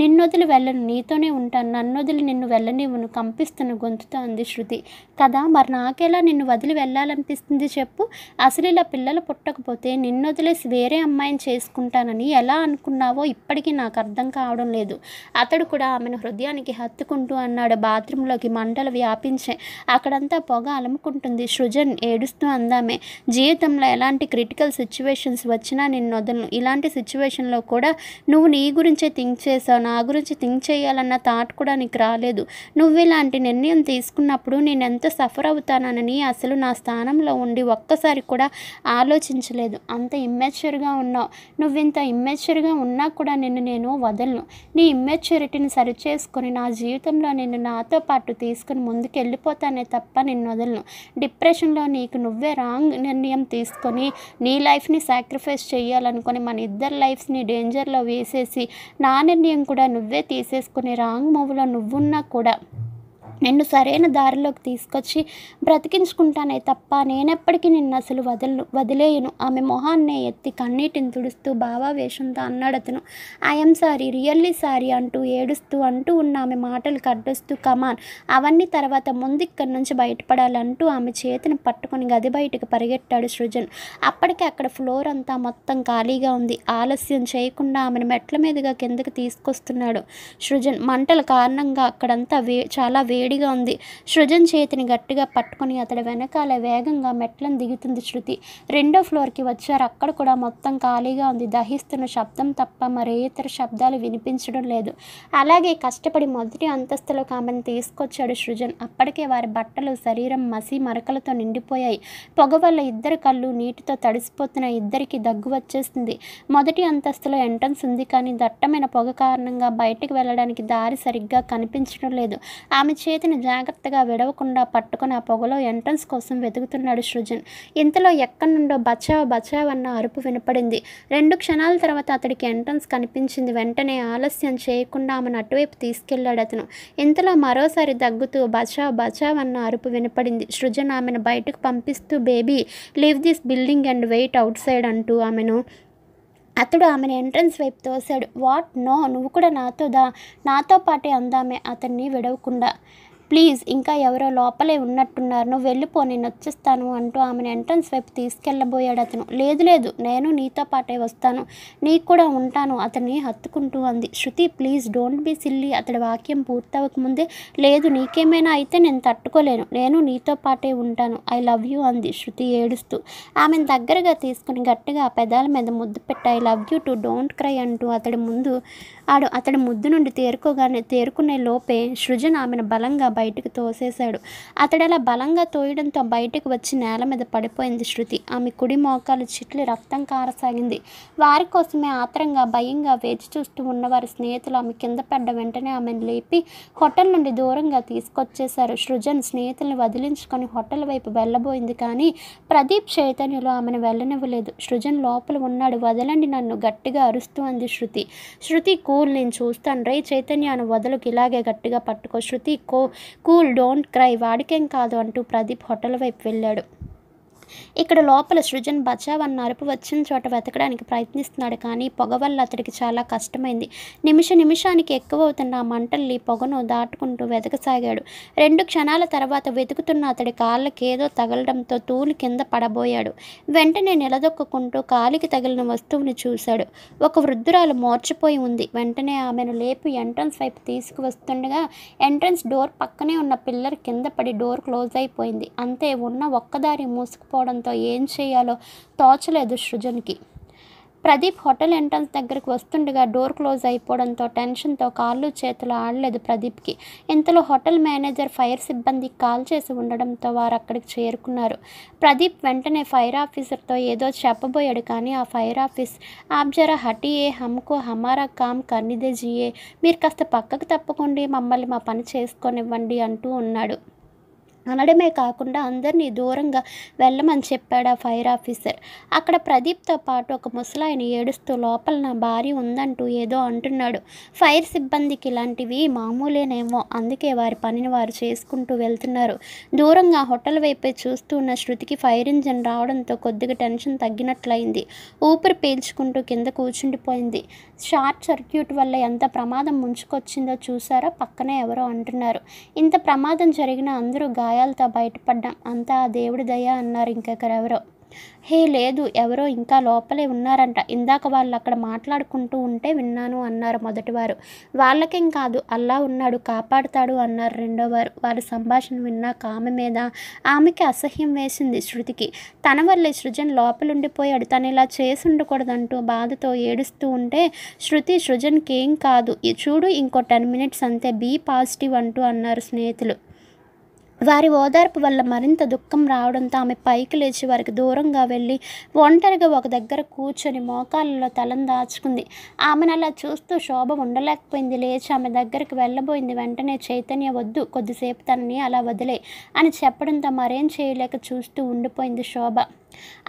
నిన్నొదిలి వెళ్ళను నీతోనే ఉంటాను నన్నొదిలి నిన్ను వెళ్ళనివ్వను కంపిస్తున్న గొంతుతో అంది శృతి కదా మరి నాకెలా నిన్ను వదిలి వెళ్ళాలనిపిస్తుంది చెప్పు అసలు ఇలా పిల్లలు పుట్టకపోతే నిన్నొదిలేసి వేరే అమ్మాయిని చేసుకుంటానని ఎలా అనుకున్నావో ఇప్పటికీ నాకు అర్థం కావడం లేదు అతడు కూడా ఆమెను హృదయానికి హత్తుకుంటూ అన్నాడు బాత్రూంలోకి మంటలు వ్యాపించే అక్కడంతా పొగ అలముకుంటుంది సృజన్ ఏడుస్తూ అందామే జీవితంలో ఎలాంటి క్రిటికల్ సిచ్యువేషన్స్ వచ్చినా అయినా నేను వదలను ఇలాంటి సిచ్యువేషన్లో కూడా నువ్వు నీ గురించే థింక్ చేసావు నా గురించి థింక్ చేయాలన్న థాట్ కూడా నీకు రాలేదు నువ్వు ఇలాంటి నిర్ణయం తీసుకున్నప్పుడు నేను ఎంత సఫర్ అవుతానని అసలు నా స్థానంలో ఉండి ఒక్కసారి కూడా ఆలోచించలేదు అంత ఇమ్మెచ్యూర్గా ఉన్నావు నువ్వు ఇంత ఇమ్మెచ్యూర్గా ఉన్నా కూడా నిన్ను నేను వదలను నీ ఇమ్మెచ్యూరిటీని సరిచేసుకొని నా జీవితంలో నేను నాతో పాటు తీసుకుని ముందుకు వెళ్ళిపోతానే తప్ప నిన్ను వదలను డిప్రెషన్లో నీకు నువ్వే రాంగ్ నిర్ణయం తీసుకొని నీ లైఫ్ని సాక్రిఫైస్ చేయాలనుకొని మన ఇద్దరు లైఫ్స్ని డేంజర్లో వేసేసి నా నిర్ణయం కూడా నువ్వే తీసేసుకుని రాంగ్ మూవ్లో నువ్వున్నా కూడా నిన్ను సరైన దారిలోకి తీసుకొచ్చి బ్రతికించుకుంటానే తప్ప నేనెప్పటికీ నిన్ను అసలు వదలను వదిలేయను ఆమె మొహాన్నే ఎత్తి కన్నీటిని తుడుస్తూ భావావేశంతో అన్నాడతను ఐఎమ్ సారీ రియల్లీ సారీ అంటూ ఏడుస్తూ అంటూ ఉన్న ఆమె మాటలు కడ్డొస్తూ కమాన్ అవన్నీ తర్వాత ముందు ఇక్కడి నుంచి బయటపడాలంటూ ఆమె చేతిని పట్టుకొని గది బయటకు పరిగెట్టాడు సృజన్ అప్పటికే అక్కడ ఫ్లోర్ అంతా మొత్తం ఖాళీగా ఉంది ఆలస్యం చేయకుండా ఆమెను మెట్ల మీదుగా కిందకి తీసుకొస్తున్నాడు సృజన్ మంటల కారణంగా అక్కడంతా వే చాలా వేడి వేడిగా ఉంది సృజన్ చేతిని గట్టిగా పట్టుకుని అతడి వెనకాల వేగంగా మెట్లను దిగుతుంది శృతి రెండో ఫ్లోర్కి వచ్చారు అక్కడ కూడా మొత్తం ఖాళీగా ఉంది దహిస్తున్న శబ్దం తప్ప మరే ఇతర శబ్దాలు వినిపించడం లేదు అలాగే కష్టపడి మొదటి అంతస్తులోకి ఆమెను తీసుకొచ్చాడు సృజన్ అప్పటికే వారి బట్టలు శరీరం మసి మరకలతో నిండిపోయాయి పొగ వల్ల ఇద్దరు కళ్ళు నీటితో తడిసిపోతున్న ఇద్దరికి దగ్గు వచ్చేసింది మొదటి అంతస్తులో ఎంట్రన్స్ ఉంది కానీ దట్టమైన పొగ కారణంగా బయటకు వెళ్ళడానికి దారి సరిగ్గా కనిపించడం లేదు ఆమె చేతి చేతిని జాగ్రత్తగా విడవకుండా పట్టుకుని ఆ పొగలో ఎంట్రన్స్ కోసం వెతుకుతున్నాడు సృజన్ ఇంతలో ఎక్కడి నుండో బచావ్ బచావ్ అన్న అరుపు వినపడింది రెండు క్షణాల తర్వాత అతడికి ఎంట్రన్స్ కనిపించింది వెంటనే ఆలస్యం చేయకుండా ఆమెను అటువైపు తీసుకెళ్లాడు అతను ఇంతలో మరోసారి దగ్గుతూ బచావ్ బచావ్ అన్న అరుపు వినపడింది సృజన్ ఆమెను బయటకు పంపిస్తూ baby leave this building and wait outside అంటూ ఆమెను అతడు ఆమెను ఎంట్రన్స్ వైపు తోశాడు వాట్ నో నువ్వు కూడా నాతో దా నాతో పాటే అందామే అతన్ని విడవకుండా ప్లీజ్ ఇంకా ఎవరో లోపలే ఉన్నట్టున్నారు నువ్వు వెళ్ళిపో నేను వచ్చేస్తాను అంటూ ఆమెను ఎంట్రన్స్ వైపు తీసుకెళ్ళబోయాడు అతను లేదు లేదు నేను నీతో పాటే వస్తాను నీకు కూడా ఉంటాను అతన్ని హత్తుకుంటూ అంది Shruti please don't be silly అతడి వాక్యం పూర్తవకముందే లేదు నీకేమైనా అయితే నేను తట్టుకోలేను నేను నీతో పాటే ఉంటాను ఐ లవ్ యూ అంది శృతి ఏడుస్తూ ఆమెను దగ్గరగా తీసుకుని గట్టిగా ఆ పెదాల మీద ముద్దు పెట్టి I love you too don't cry అంటూ అతడి ముందు ఆడు అతడి ముద్దు నుండి తేరుకోగానే తేరుకునే లోపే సృజన్ ఆమెను బలంగా బయటకు తోసేశాడు అతడు అలా బలంగా తోయడంతో బయటకు వచ్చి నేల మీద పడిపోయింది శృతి ఆమె కుడి మోకాలు చిట్లు రక్తం కారసాగింది వారి కోసమే ఆత్రంగా భయంగా వేచి చూస్తూ ఉన్నవారి స్నేహితులు ఆమె కింద పడ్డ వెంటనే ఆమెను లేపి హోటల్ నుండి దూరంగా తీసుకొచ్చేశారు సృజన్ స్నేహితులను వదిలించుకొని హోటల్ వైపు వెళ్ళబోయింది కానీ ప్రదీప్ చైతన్యులు ఆమెను వెళ్ళనివ్వలేదు సృజన్ లోపల ఉన్నాడు వదలండి నన్ను గట్టిగా అరుస్తూ అంది శృతి శృతి కూ కూల్ నేను చూస్తాను రై చైతన్యాను వదలకు ఇలాగే గట్టిగా పట్టుకో శృతి కో కూల్ డోంట్ క్రై వాడికేం కాదు అంటూ ప్రదీప్ హోటల్ వైపు వెళ్ళాడు ఇక్కడ లోపల సృజన్ బచావ్ అన్న అరుపు వచ్చిన చోట వెతకడానికి ప్రయత్నిస్తున్నాడు కానీ పొగ వల్ల అతడికి చాలా కష్టమైంది నిమిష నిమిషానికి ఎక్కువ అవుతున్న ఆ మంటల్ని పొగను దాటుకుంటూ వెతకసాగాడు రెండు క్షణాల తర్వాత వెతుకుతున్న అతడి కాళ్ళకి ఏదో తగలడంతో తూలి కింద పడబోయాడు వెంటనే నిలదొక్కుంటూ కాలికి తగిలిన వస్తువుని చూశాడు ఒక వృద్ధురాలు మోర్చిపోయి ఉంది వెంటనే ఆమెను లేపి ఎంట్రన్స్ వైపు తీసుకువస్తుండగా ఎంట్రన్స్ డోర్ పక్కనే ఉన్న పిల్లర్ కింద పడి డోర్ క్లోజ్ అయిపోయింది అంతే ఉన్న ఒక్కదారి మూసుకుపో లేకపోవడంతో ఏం చేయాలో తోచలేదు సృజన్కి ప్రదీప్ హోటల్ ఎంట్రన్స్ దగ్గరికి వస్తుండగా డోర్ క్లోజ్ అయిపోవడంతో టెన్షన్తో కాళ్ళు చేతులు ఆడలేదు ప్రదీప్కి ఇంతలో హోటల్ మేనేజర్ ఫైర్ సిబ్బందికి కాల్ చేసి ఉండడంతో వారు అక్కడికి చేరుకున్నారు ప్రదీప్ వెంటనే ఫైర్ ఆఫీసర్తో ఏదో చెప్పబోయాడు కానీ ఆ ఫైర్ ఆఫీస్ ఆప్ జరా హటియే హమ్కో హమారా కామ్ కన్నిదే జియే మీరు కాస్త పక్కకు తప్పకుండా మమ్మల్ని మా పని చేసుకొనివ్వండి అంటూ ఉన్నాడు అనడమే కాకుండా అందరినీ దూరంగా వెళ్ళమని చెప్పాడు ఆ ఫైర్ ఆఫీసర్ అక్కడ ప్రదీప్తో పాటు ఒక ముసలాయిని ఏడుస్తూ లోపల నా భార్య ఉందంటూ ఏదో అంటున్నాడు ఫైర్ సిబ్బందికి ఇలాంటివి మామూలేనేమో అందుకే వారి పనిని వారు చేసుకుంటూ వెళ్తున్నారు దూరంగా హోటల్ వైపే చూస్తూ ఉన్న శృతికి ఫైర్ ఇంజిన్ రావడంతో కొద్దిగా టెన్షన్ తగ్గినట్లయింది ఊపిరి పీల్చుకుంటూ కింద కూర్చుండిపోయింది షార్ట్ సర్క్యూట్ వల్ల ఎంత ప్రమాదం ముంచుకొచ్చిందో చూసారా పక్కనే ఎవరో అంటున్నారు ఇంత ప్రమాదం జరిగిన అందరూ గాయాలతో బయటపడ్డాం అంతా ఆ దేవుడి దయ అన్నారు ఇంకెకరెవరో హే లేదు ఎవరో ఇంకా లోపలే ఉన్నారంట ఇందాక వాళ్ళు అక్కడ మాట్లాడుకుంటూ ఉంటే విన్నాను అన్నారు మొదటివారు వాళ్ళకేం కాదు అల్లా ఉన్నాడు కాపాడుతాడు అన్నారు వారు వారి సంభాషణ విన్నాక ఆమె మీద ఆమెకి అసహ్యం వేసింది శృతికి తన వల్లే సృజన్ లోపలుండిపోయాడు తను ఇలా చేసి ఉండకూడదంటూ బాధతో ఏడుస్తూ ఉంటే శృతి సృజన్కి ఏం కాదు చూడు ఇంకో టెన్ మినిట్స్ అంతే బీ పాజిటివ్ అంటూ అన్నారు స్నేహితులు వారి ఓదార్పు వల్ల మరింత దుఃఖం రావడంతో ఆమె పైకి లేచి వారికి దూరంగా వెళ్ళి ఒంటరిగా ఒక దగ్గర కూర్చొని మోకాళ్ళలో తలం దాచుకుంది ఆమెను అలా చూస్తూ శోభ ఉండలేకపోయింది లేచి ఆమె దగ్గరికి వెళ్ళబోయింది వెంటనే చైతన్య వద్దు కొద్దిసేపు తనని అలా వదిలే అని చెప్పడంతో మరేం చేయలేక చూస్తూ ఉండిపోయింది శోభ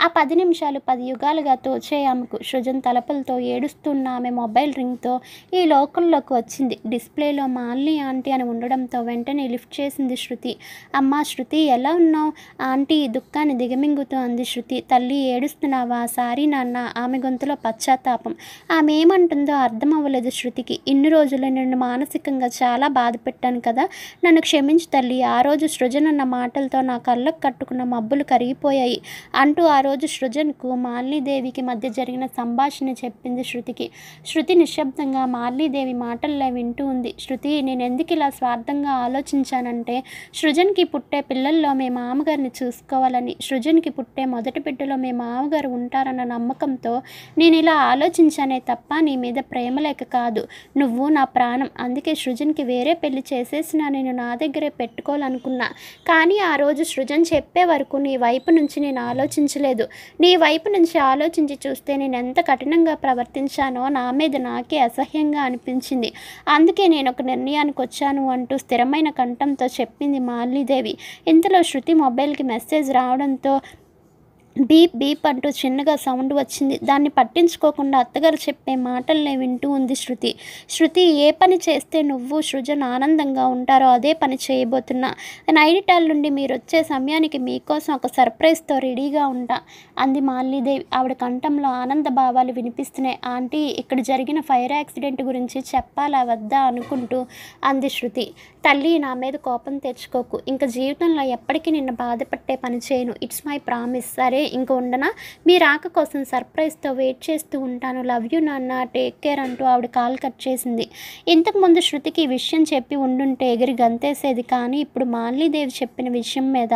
ఆ పది నిమిషాలు పది యుగాలుగా తోచే ఆమెకు సృజన్ తలపలతో ఏడుస్తున్న ఆమె మొబైల్ రింగ్తో ఈ లోకల్లోకి వచ్చింది డిస్ప్లేలో మాల్ని ఆంటీ అని ఉండడంతో వెంటనే లిఫ్ట్ చేసింది శృతి అమ్మ శృతి ఎలా ఉన్నావు ఆంటీ దుఃఖాన్ని దిగమింగుతూ అంది శృతి తల్లి ఏడుస్తున్నావా సారీ నాన్న ఆమె గొంతులో పశ్చాత్తాపం ఆమె ఏమంటుందో అర్థం అవ్వలేదు శృతికి ఇన్ని రోజులు నేను మానసికంగా చాలా బాధ పెట్టాను కదా నన్ను క్షమించు తల్లి ఆ రోజు సృజన్ అన్న మాటలతో నా కళ్ళకు కట్టుకున్న మబ్బులు కరిగిపోయాయి అంటూ అంటూ ఆ రోజు సృజన్కు మాలినీదేవికి మధ్య జరిగిన సంభాషణ చెప్పింది శృతికి శృతి నిశ్శబ్దంగా మాలినీదేవి మాటల్లో వింటూ ఉంది శృతి నేను ఎందుకు ఇలా స్వార్థంగా ఆలోచించానంటే సృజన్కి పుట్టే పిల్లల్లో మీ మామగారిని చూసుకోవాలని సృజన్కి పుట్టే మొదటి బిడ్డలో మీ మామగారు ఉంటారన్న నమ్మకంతో నేను ఇలా ఆలోచించానే తప్ప నీ మీద ప్రేమ లేక కాదు నువ్వు నా ప్రాణం అందుకే సృజన్కి వేరే పెళ్లి చేసేసినా నేను నా దగ్గరే పెట్టుకోవాలనుకున్నా కానీ ఆ రోజు సృజన్ చెప్పే వరకు నీ వైపు నుంచి నేను ఆలోచించ ఆలోచించలేదు నీ వైపు నుంచి ఆలోచించి చూస్తే నేను ఎంత కఠినంగా ప్రవర్తించానో నా మీద నాకే అసహ్యంగా అనిపించింది అందుకే నేను ఒక నిర్ణయానికి వచ్చాను అంటూ స్థిరమైన కంఠంతో చెప్పింది మాలిదేవి ఇంతలో శృతి మొబైల్కి మెసేజ్ రావడంతో బీప్ బీప్ అంటూ చిన్నగా సౌండ్ వచ్చింది దాన్ని పట్టించుకోకుండా అత్తగారు చెప్పే మాటల్నే వింటూ ఉంది శృతి శృతి ఏ పని చేస్తే నువ్వు సృజన్ ఆనందంగా ఉంటారో అదే పని చేయబోతున్నా నైనిటాల్ నుండి మీరు వచ్చే సమయానికి మీకోసం ఒక సర్ప్రైజ్తో రెడీగా ఉంటా అంది మాలినీదేవి ఆవిడ కంఠంలో ఆనంద భావాలు వినిపిస్తున్నాయి ఆంటీ ఇక్కడ జరిగిన ఫైర్ యాక్సిడెంట్ గురించి చెప్పాలా వద్దా అనుకుంటూ అంది శృతి తల్లి నా మీద కోపం తెచ్చుకోకు ఇంకా జీవితంలో ఎప్పటికీ నిన్ను బాధపట్టే పని చేయను ఇట్స్ మై ప్రామిస్ సరే సరే ఇంక ఉండనా మీ రాక కోసం సర్ప్రైజ్తో వెయిట్ చేస్తూ ఉంటాను లవ్ యూ నాన్న టేక్ కేర్ అంటూ ఆవిడ కాల్ కట్ చేసింది ఇంతకుముందు శృతికి విషయం చెప్పి ఉండుంటే ఎగిరి గంతేసేది కానీ ఇప్పుడు మాలినీదేవి చెప్పిన విషయం మీద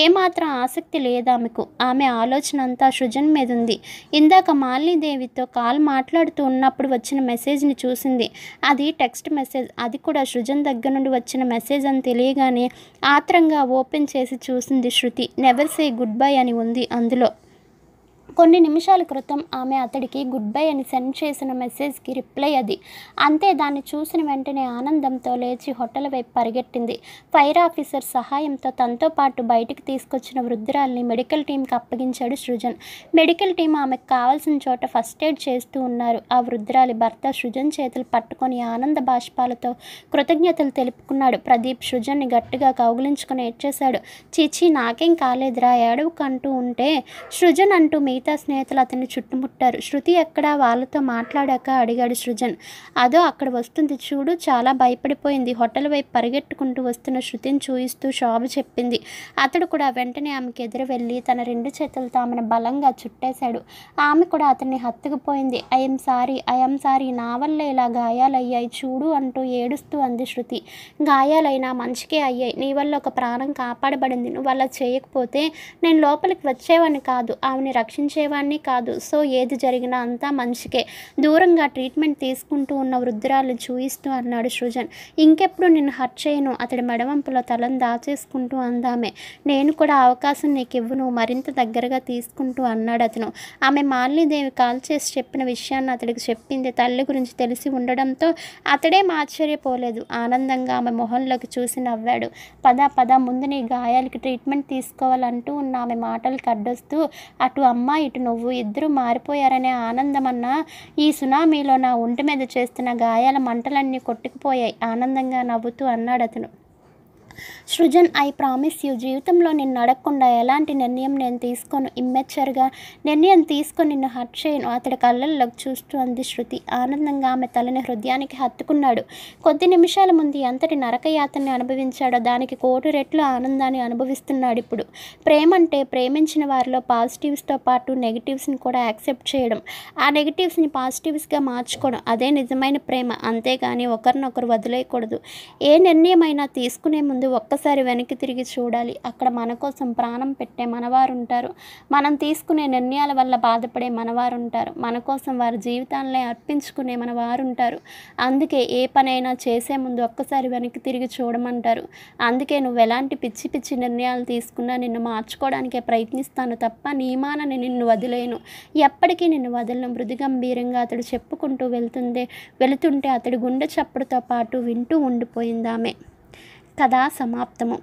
ఏమాత్రం ఆసక్తి లేదు ఆమెకు ఆమె ఆలోచన అంతా సృజన్ మీద ఉంది ఇందాక మాలినీదేవితో కాల్ మాట్లాడుతూ ఉన్నప్పుడు వచ్చిన మెసేజ్ని చూసింది అది టెక్స్ట్ మెసేజ్ అది కూడా సృజన్ దగ్గర నుండి వచ్చిన మెసేజ్ అని తెలియగానే ఆత్రంగా ఓపెన్ చేసి చూసింది Shruti never say good bye అని ఉంది అందులో కొన్ని నిమిషాల క్రితం ఆమె అతడికి గుడ్ బై అని సెండ్ చేసిన మెసేజ్కి రిప్లై అది అంతే దాన్ని చూసిన వెంటనే ఆనందంతో లేచి హోటల్ వైపు పరిగెట్టింది ఫైర్ ఆఫీసర్ సహాయంతో తనతో పాటు బయటికి తీసుకొచ్చిన వృద్ధురాల్ని మెడికల్ టీంకి అప్పగించాడు సృజన్ మెడికల్ టీం ఆమెకు కావాల్సిన చోట ఫస్ట్ ఎయిడ్ చేస్తూ ఉన్నారు ఆ వృద్ధురాలి భర్త సృజన్ చేతులు పట్టుకొని ఆనంద బాష్పాలతో కృతజ్ఞతలు తెలుపుకున్నాడు ప్రదీప్ సృజన్ని గట్టిగా కౌగులించుకొని ఏడ్చేశాడు చీచి నాకేం కాలేదురా కంటూ ఉంటే సృజన్ అంటూ మీ మిగతా స్నేహితులు అతన్ని చుట్టుముట్టారు శృతి ఎక్కడ వాళ్ళతో మాట్లాడాక అడిగాడు సృజన్ అదో అక్కడ వస్తుంది చూడు చాలా భయపడిపోయింది హోటల్ వైపు పరిగెట్టుకుంటూ వస్తున్న శృతిని చూయిస్తూ శోభ చెప్పింది అతడు కూడా వెంటనే ఆమెకు ఎదురు వెళ్ళి తన రెండు చేతులతో ఆమెను బలంగా చుట్టేశాడు ఆమె కూడా అతన్ని హత్తుకుపోయింది ఐఎం సారీ ఐఎం సారీ నా వల్ల ఇలా గాయాలయ్యాయి చూడు అంటూ ఏడుస్తూ అంది శృతి గాయాలైనా మంచికే అయ్యాయి నీ వల్ల ఒక ప్రాణం కాపాడబడింది నువ్వు అలా చేయకపోతే నేను లోపలికి వచ్చేవాడిని కాదు ఆమెని రక్షించ పట్టించేవాడిని కాదు సో ఏది జరిగినా అంతా మంచికే దూరంగా ట్రీట్మెంట్ తీసుకుంటూ ఉన్న వృద్ధురాలు చూయిస్తూ అన్నాడు సృజన్ ఇంకెప్పుడు నేను హర్ట్ చేయను అతడి మెడవంపులో తలను దాచేసుకుంటూ అందామే నేను కూడా అవకాశం నీకు ఇవ్వను మరింత దగ్గరగా తీసుకుంటూ అన్నాడు అతను ఆమె మాలినీదేవి కాల్ చేసి చెప్పిన విషయాన్ని అతడికి చెప్పింది తల్లి గురించి తెలిసి ఉండడంతో అతడేం ఆశ్చర్యపోలేదు ఆనందంగా ఆమె మొహంలోకి చూసి నవ్వాడు పద పద ముందు నీ గాయాలకి ట్రీట్మెంట్ తీసుకోవాలంటూ ఉన్న ఆమె మాటలకు అడ్డొస్తూ అటు అమ్మాయి ఇటు నువ్వు ఇద్దరు మారిపోయారనే ఆనందమన్నా ఈ సునామీలో నా ఒంటి మీద చేస్తున్న గాయాల మంటలన్నీ కొట్టుకుపోయాయి ఆనందంగా నవ్వుతూ అన్నాడు అతను సృజన్ ఐ ప్రామిస్ యూ జీవితంలో నేను అడగకుండా ఎలాంటి నిర్ణయం నేను తీసుకోను ఇమ్మెచ్చర్గా నిర్ణయం తీసుకొని నిన్ను హట్ చేయను అతడి కళ్ళల్లోకి చూస్తూ అంది శృతి ఆనందంగా ఆమె తలని హృదయానికి హత్తుకున్నాడు కొద్ది నిమిషాల ముందు ఎంతటి నరకయాతని అనుభవించాడో దానికి కోటి రెట్లు ఆనందాన్ని అనుభవిస్తున్నాడు ఇప్పుడు ప్రేమంటే ప్రేమించిన వారిలో పాజిటివ్స్తో పాటు నెగిటివ్స్ని కూడా యాక్సెప్ట్ చేయడం ఆ నెగిటివ్స్ని పాజిటివ్స్గా మార్చుకోవడం అదే నిజమైన ప్రేమ అంతేగాని ఒకరినొకరు వదిలేయకూడదు ఏ నిర్ణయం అయినా తీసుకునే ముందు ఒక్కసారి వెనక్కి తిరిగి చూడాలి అక్కడ మన కోసం ప్రాణం పెట్టే మనవారు ఉంటారు మనం తీసుకునే నిర్ణయాల వల్ల బాధపడే మనవారు ఉంటారు మన కోసం వారి జీవితాలనే అర్పించుకునే మనవారు ఉంటారు అందుకే ఏ పనైనా చేసే ముందు ఒక్కసారి వెనక్కి తిరిగి చూడమంటారు అందుకే నువ్వు ఎలాంటి పిచ్చి పిచ్చి నిర్ణయాలు తీసుకున్నా నిన్ను మార్చుకోవడానికే ప్రయత్నిస్తాను తప్ప నియమానని నిన్ను వదిలేను ఎప్పటికీ నిన్ను వదలను మృదు గంభీరంగా అతడు చెప్పుకుంటూ వెళ్తుందే వెళుతుంటే అతడి గుండె చప్పుడుతో పాటు వింటూ ఉండిపోయిందామె కథా సమాప్తము